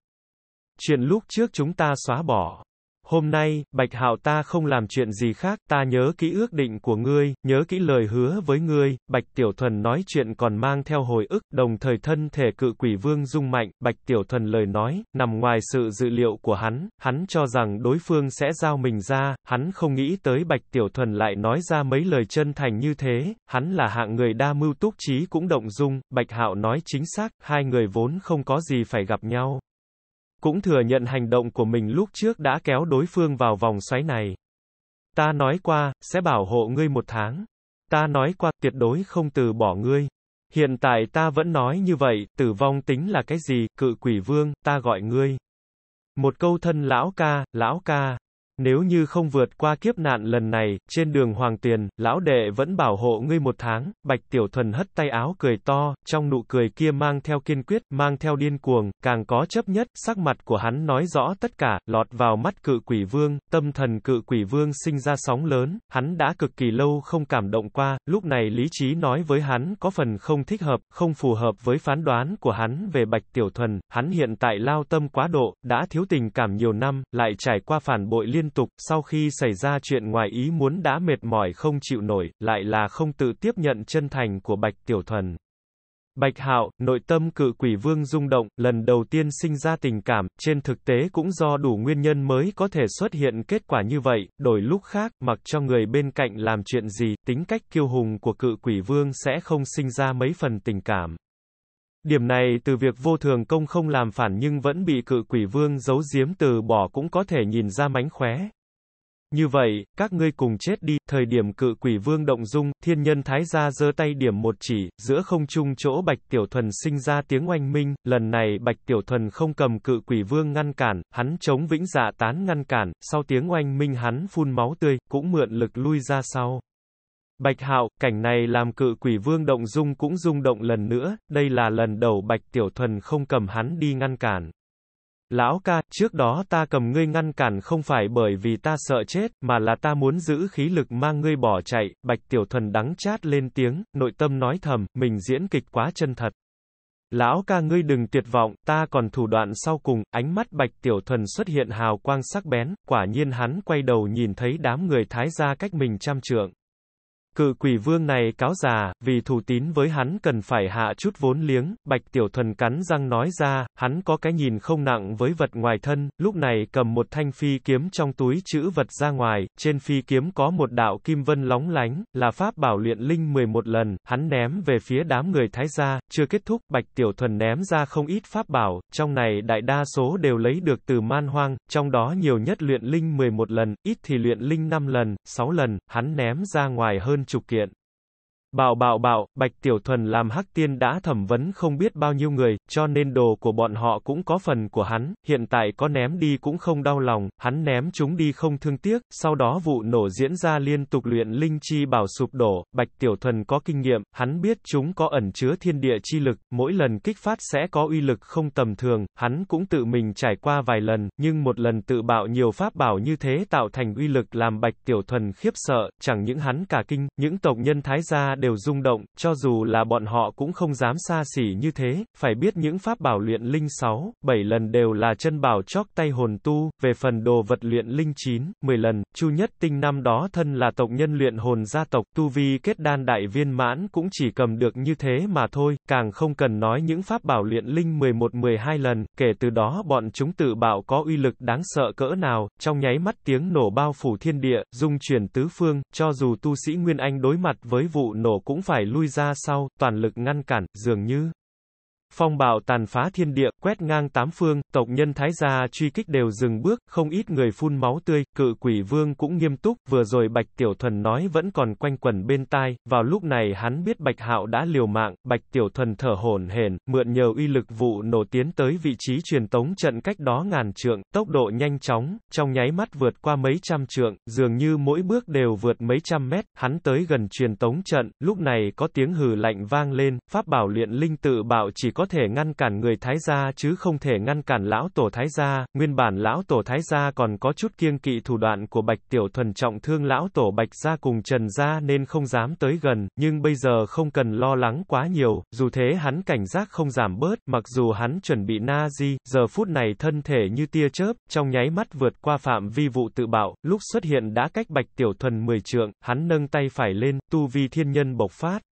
[SPEAKER 1] Chuyện lúc trước chúng ta xóa bỏ. Hôm nay, Bạch Hạo ta không làm chuyện gì khác, ta nhớ kỹ ước định của ngươi, nhớ kỹ lời hứa với ngươi, Bạch Tiểu Thuần nói chuyện còn mang theo hồi ức, đồng thời thân thể cự quỷ vương rung mạnh, Bạch Tiểu Thuần lời nói, nằm ngoài sự dự liệu của hắn, hắn cho rằng đối phương sẽ giao mình ra, hắn không nghĩ tới Bạch Tiểu Thuần lại nói ra mấy lời chân thành như thế, hắn là hạng người đa mưu túc trí cũng động dung, Bạch Hạo nói chính xác, hai người vốn không có gì phải gặp nhau. Cũng thừa nhận hành động của mình lúc trước đã kéo đối phương vào vòng xoáy này. Ta nói qua, sẽ bảo hộ ngươi một tháng. Ta nói qua, tuyệt đối không từ bỏ ngươi. Hiện tại ta vẫn nói như vậy, tử vong tính là cái gì, cự quỷ vương, ta gọi ngươi. Một câu thân lão ca, lão ca, nếu như không vượt qua kiếp nạn lần này, trên đường hoàng tiền, lão đệ vẫn bảo hộ ngươi một tháng, bạch tiểu thuần hất tay áo cười to, trong nụ cười kia mang theo kiên quyết, mang theo điên cuồng, càng có chấp nhất, sắc mặt của hắn nói rõ tất cả, lọt vào mắt cự quỷ vương, tâm thần cự quỷ vương sinh ra sóng lớn, hắn đã cực kỳ lâu không cảm động qua, lúc này lý trí nói với hắn có phần không thích hợp, không phù hợp với phán đoán của hắn về bạch tiểu thuần, hắn hiện tại lao tâm quá độ, đã thiếu tình cảm nhiều năm, lại trải qua phản bội liên tục, sau khi xảy ra chuyện ngoài ý muốn đã mệt mỏi không chịu nổi, lại là không tự tiếp nhận chân thành của Bạch Tiểu Thuần. Bạch Hạo, nội tâm cự quỷ vương rung động, lần đầu tiên sinh ra tình cảm, trên thực tế cũng do đủ nguyên nhân mới có thể xuất hiện kết quả như vậy, đổi lúc khác, mặc cho người bên cạnh làm chuyện gì, tính cách kiêu hùng của cự quỷ vương sẽ không sinh ra mấy phần tình cảm. Điểm này từ việc vô thường công không làm phản nhưng vẫn bị cự quỷ vương giấu giếm từ bỏ cũng có thể nhìn ra mánh khóe. Như vậy, các ngươi cùng chết đi, thời điểm cự quỷ vương động dung, thiên nhân thái gia giơ tay điểm một chỉ, giữa không trung chỗ Bạch Tiểu Thuần sinh ra tiếng oanh minh, lần này Bạch Tiểu Thuần không cầm cự quỷ vương ngăn cản, hắn chống vĩnh dạ tán ngăn cản, sau tiếng oanh minh hắn phun máu tươi, cũng mượn lực lui ra sau. Bạch Hạo, cảnh này làm cự quỷ vương động dung cũng rung động lần nữa, đây là lần đầu Bạch Tiểu Thuần không cầm hắn đi ngăn cản. Lão ca, trước đó ta cầm ngươi ngăn cản không phải bởi vì ta sợ chết, mà là ta muốn giữ khí lực mang ngươi bỏ chạy, Bạch Tiểu Thuần đắng chát lên tiếng, nội tâm nói thầm, mình diễn kịch quá chân thật. Lão ca ngươi đừng tuyệt vọng, ta còn thủ đoạn sau cùng, ánh mắt Bạch Tiểu Thuần xuất hiện hào quang sắc bén, quả nhiên hắn quay đầu nhìn thấy đám người thái gia cách mình trăm trượng. Cự quỷ vương này cáo già, vì thủ tín với hắn cần phải hạ chút vốn liếng, Bạch Tiểu Thuần cắn răng nói ra, hắn có cái nhìn không nặng với vật ngoài thân, lúc này cầm một thanh phi kiếm trong túi chữ vật ra ngoài, trên phi kiếm có một đạo kim vân lóng lánh, là pháp bảo luyện linh 11 lần, hắn ném về phía đám người thái gia, chưa kết thúc, Bạch Tiểu Thuần ném ra không ít pháp bảo, trong này đại đa số đều lấy được từ man hoang, trong đó nhiều nhất luyện linh 11 lần, ít thì luyện linh 5 lần, 6 lần, hắn ném ra ngoài hơn Trần Kiện Bảo bảo bảo, Bạch Tiểu Thuần làm hắc tiên đã thẩm vấn không biết bao nhiêu người, cho nên đồ của bọn họ cũng có phần của hắn, hiện tại có ném đi cũng không đau lòng, hắn ném chúng đi không thương tiếc, sau đó vụ nổ diễn ra liên tục luyện linh chi bảo sụp đổ, Bạch Tiểu Thuần có kinh nghiệm, hắn biết chúng có ẩn chứa thiên địa chi lực, mỗi lần kích phát sẽ có uy lực không tầm thường, hắn cũng tự mình trải qua vài lần, nhưng một lần tự bạo nhiều pháp bảo như thế tạo thành uy lực làm Bạch Tiểu Thuần khiếp sợ, chẳng những hắn cả kinh, những tộc nhân thái gia đều rung động, cho dù là bọn họ cũng không dám xa xỉ như thế, phải biết những pháp bảo luyện linh 6, 7 lần đều là chân bảo chóc tay hồn tu, về phần đồ vật luyện linh 9, 10 lần, Chu Nhất Tinh năm đó thân là tộc nhân luyện hồn gia tộc, tu vi kết đan đại viên mãn cũng chỉ cầm được như thế mà thôi, càng không cần nói những pháp bảo luyện linh 11-12 lần, kể từ đó bọn chúng tự bảo có uy lực đáng sợ cỡ nào, trong nháy mắt tiếng nổ bao phủ thiên địa, dung chuyển tứ phương, cho dù tu sĩ Nguyên Anh đối mặt với vụ nổ cũng phải lui ra sau, toàn lực ngăn cản, dường như Phong bạo tàn phá thiên địa, quét ngang tám phương, tộc nhân thái gia truy kích đều dừng bước, không ít người phun máu tươi, cự quỷ vương cũng nghiêm túc, vừa rồi Bạch Tiểu Thuần nói vẫn còn quanh quẩn bên tai, vào lúc này hắn biết Bạch Hạo đã liều mạng, Bạch Tiểu Thuần thở hổn hển, mượn nhờ uy lực vụ nổ tiến tới vị trí truyền tống trận cách đó ngàn trượng, tốc độ nhanh chóng, trong nháy mắt vượt qua mấy trăm trượng, dường như mỗi bước đều vượt mấy trăm mét, hắn tới gần truyền tống trận, lúc này có tiếng hừ lạnh vang lên, pháp bảo luyện linh tự bạo chỉ có có thể ngăn cản người Thái gia chứ không thể ngăn cản lão tổ Thái gia, nguyên bản lão tổ Thái gia còn có chút kiêng kỵ thủ đoạn của Bạch Tiểu Thuần trọng thương lão tổ Bạch gia cùng Trần gia nên không dám tới gần, nhưng bây giờ không cần lo lắng quá nhiều, dù thế hắn cảnh giác không giảm bớt, mặc dù hắn chuẩn bị na di, giờ phút này thân thể như tia chớp, trong nháy mắt vượt qua phạm vi vụ tự bạo, lúc xuất hiện đã cách Bạch Tiểu Thuần 10 trượng, hắn nâng tay phải lên, tu vi thiên nhân bộc phát,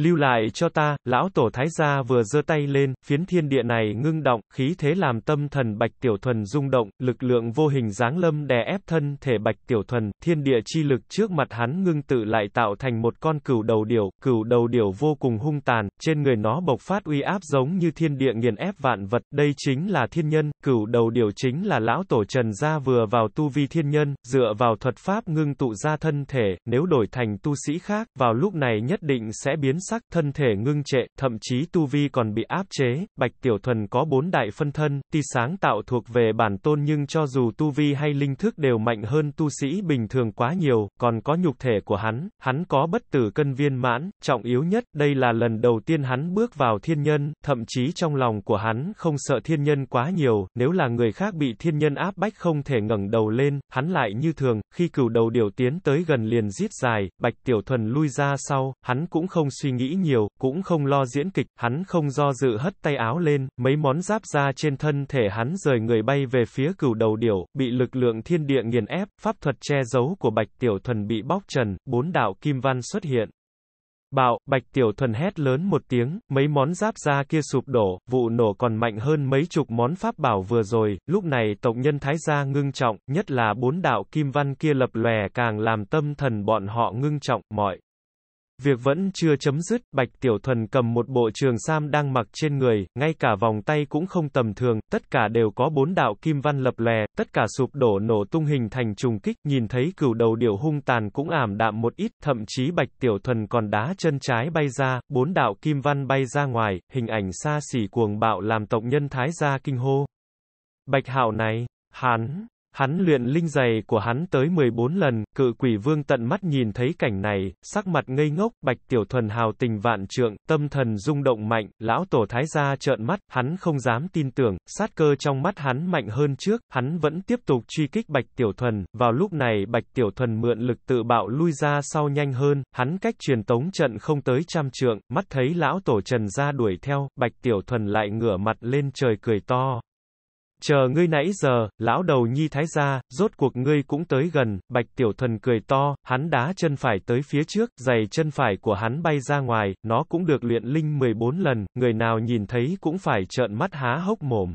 [SPEAKER 1] Lưu lại cho ta, lão tổ thái gia vừa giơ tay lên, phiến thiên địa này ngưng động, khí thế làm tâm thần bạch tiểu thuần rung động, lực lượng vô hình giáng lâm đè ép thân thể bạch tiểu thuần, thiên địa chi lực trước mặt hắn ngưng tự lại tạo thành một con cừu đầu điểu, cừu đầu điểu vô cùng hung tàn, trên người nó bộc phát uy áp giống như thiên địa nghiền ép vạn vật, đây chính là thiên nhân, cừu đầu điểu chính là lão tổ trần gia vừa vào tu vi thiên nhân, dựa vào thuật pháp ngưng tụ ra thân thể, nếu đổi thành tu sĩ khác, vào lúc này nhất định sẽ biến sắc, thân thể ngưng trệ, thậm chí tu vi còn bị áp chế. Bạch Tiểu Thuần có bốn đại phân thân, ti sáng tạo thuộc về bản tôn nhưng cho dù tu vi hay linh thức đều mạnh hơn tu sĩ bình thường quá nhiều, còn có nhục thể của hắn, hắn có bất tử cân viên mãn, trọng yếu nhất, đây là lần đầu tiên hắn bước vào thiên nhân, thậm chí trong lòng của hắn không sợ thiên nhân quá nhiều, nếu là người khác bị thiên nhân áp bách không thể ngẩng đầu lên, hắn lại như thường, khi cửu đầu điều tiến tới gần liền giết dài, Bạch Tiểu Thuần lui ra sau, hắn cũng không suy nghĩ nghĩ nhiều, cũng không lo diễn kịch, hắn không do dự hất tay áo lên, mấy món giáp ra trên thân thể hắn rời người bay về phía cửu đầu điểu, bị lực lượng thiên địa nghiền ép, pháp thuật che giấu của Bạch Tiểu Thuần bị bóc trần, bốn đạo kim văn xuất hiện. Bạo, Bạch Tiểu Thuần hét lớn một tiếng, mấy món giáp ra kia sụp đổ, vụ nổ còn mạnh hơn mấy chục món pháp bảo vừa rồi, lúc này tổng nhân Thái Gia ngưng trọng, nhất là bốn đạo kim văn kia lập lòe càng làm tâm thần bọn họ ngưng trọng, mọi. Việc vẫn chưa chấm dứt, Bạch Tiểu Thuần cầm một bộ trường sam đang mặc trên người, ngay cả vòng tay cũng không tầm thường, tất cả đều có bốn đạo kim văn lập lè, tất cả sụp đổ nổ tung hình thành trùng kích, nhìn thấy cửu đầu điểu hung tàn cũng ảm đạm một ít, thậm chí Bạch Tiểu Thuần còn đá chân trái bay ra, bốn đạo kim văn bay ra ngoài, hình ảnh xa xỉ cuồng bạo làm tộc nhân thái gia kinh hô. Bạch Hạo này, hắn Hắn luyện linh giày của hắn tới 14 lần, cự quỷ vương tận mắt nhìn thấy cảnh này, sắc mặt ngây ngốc, bạch tiểu thuần hào tình vạn trượng, tâm thần rung động mạnh, lão tổ thái gia trợn mắt, hắn không dám tin tưởng, sát cơ trong mắt hắn mạnh hơn trước, hắn vẫn tiếp tục truy kích bạch tiểu thuần, vào lúc này bạch tiểu thuần mượn lực tự bạo lui ra sau nhanh hơn, hắn cách truyền tống trận không tới trăm trượng, mắt thấy lão tổ trần ra đuổi theo, bạch tiểu thuần lại ngửa mặt lên trời cười to. Chờ ngươi nãy giờ, lão đầu nhi thái gia, rốt cuộc ngươi cũng tới gần, bạch tiểu thần cười to, hắn đá chân phải tới phía trước, giày chân phải của hắn bay ra ngoài, nó cũng được luyện linh 14 lần, người nào nhìn thấy cũng phải trợn mắt há hốc mồm.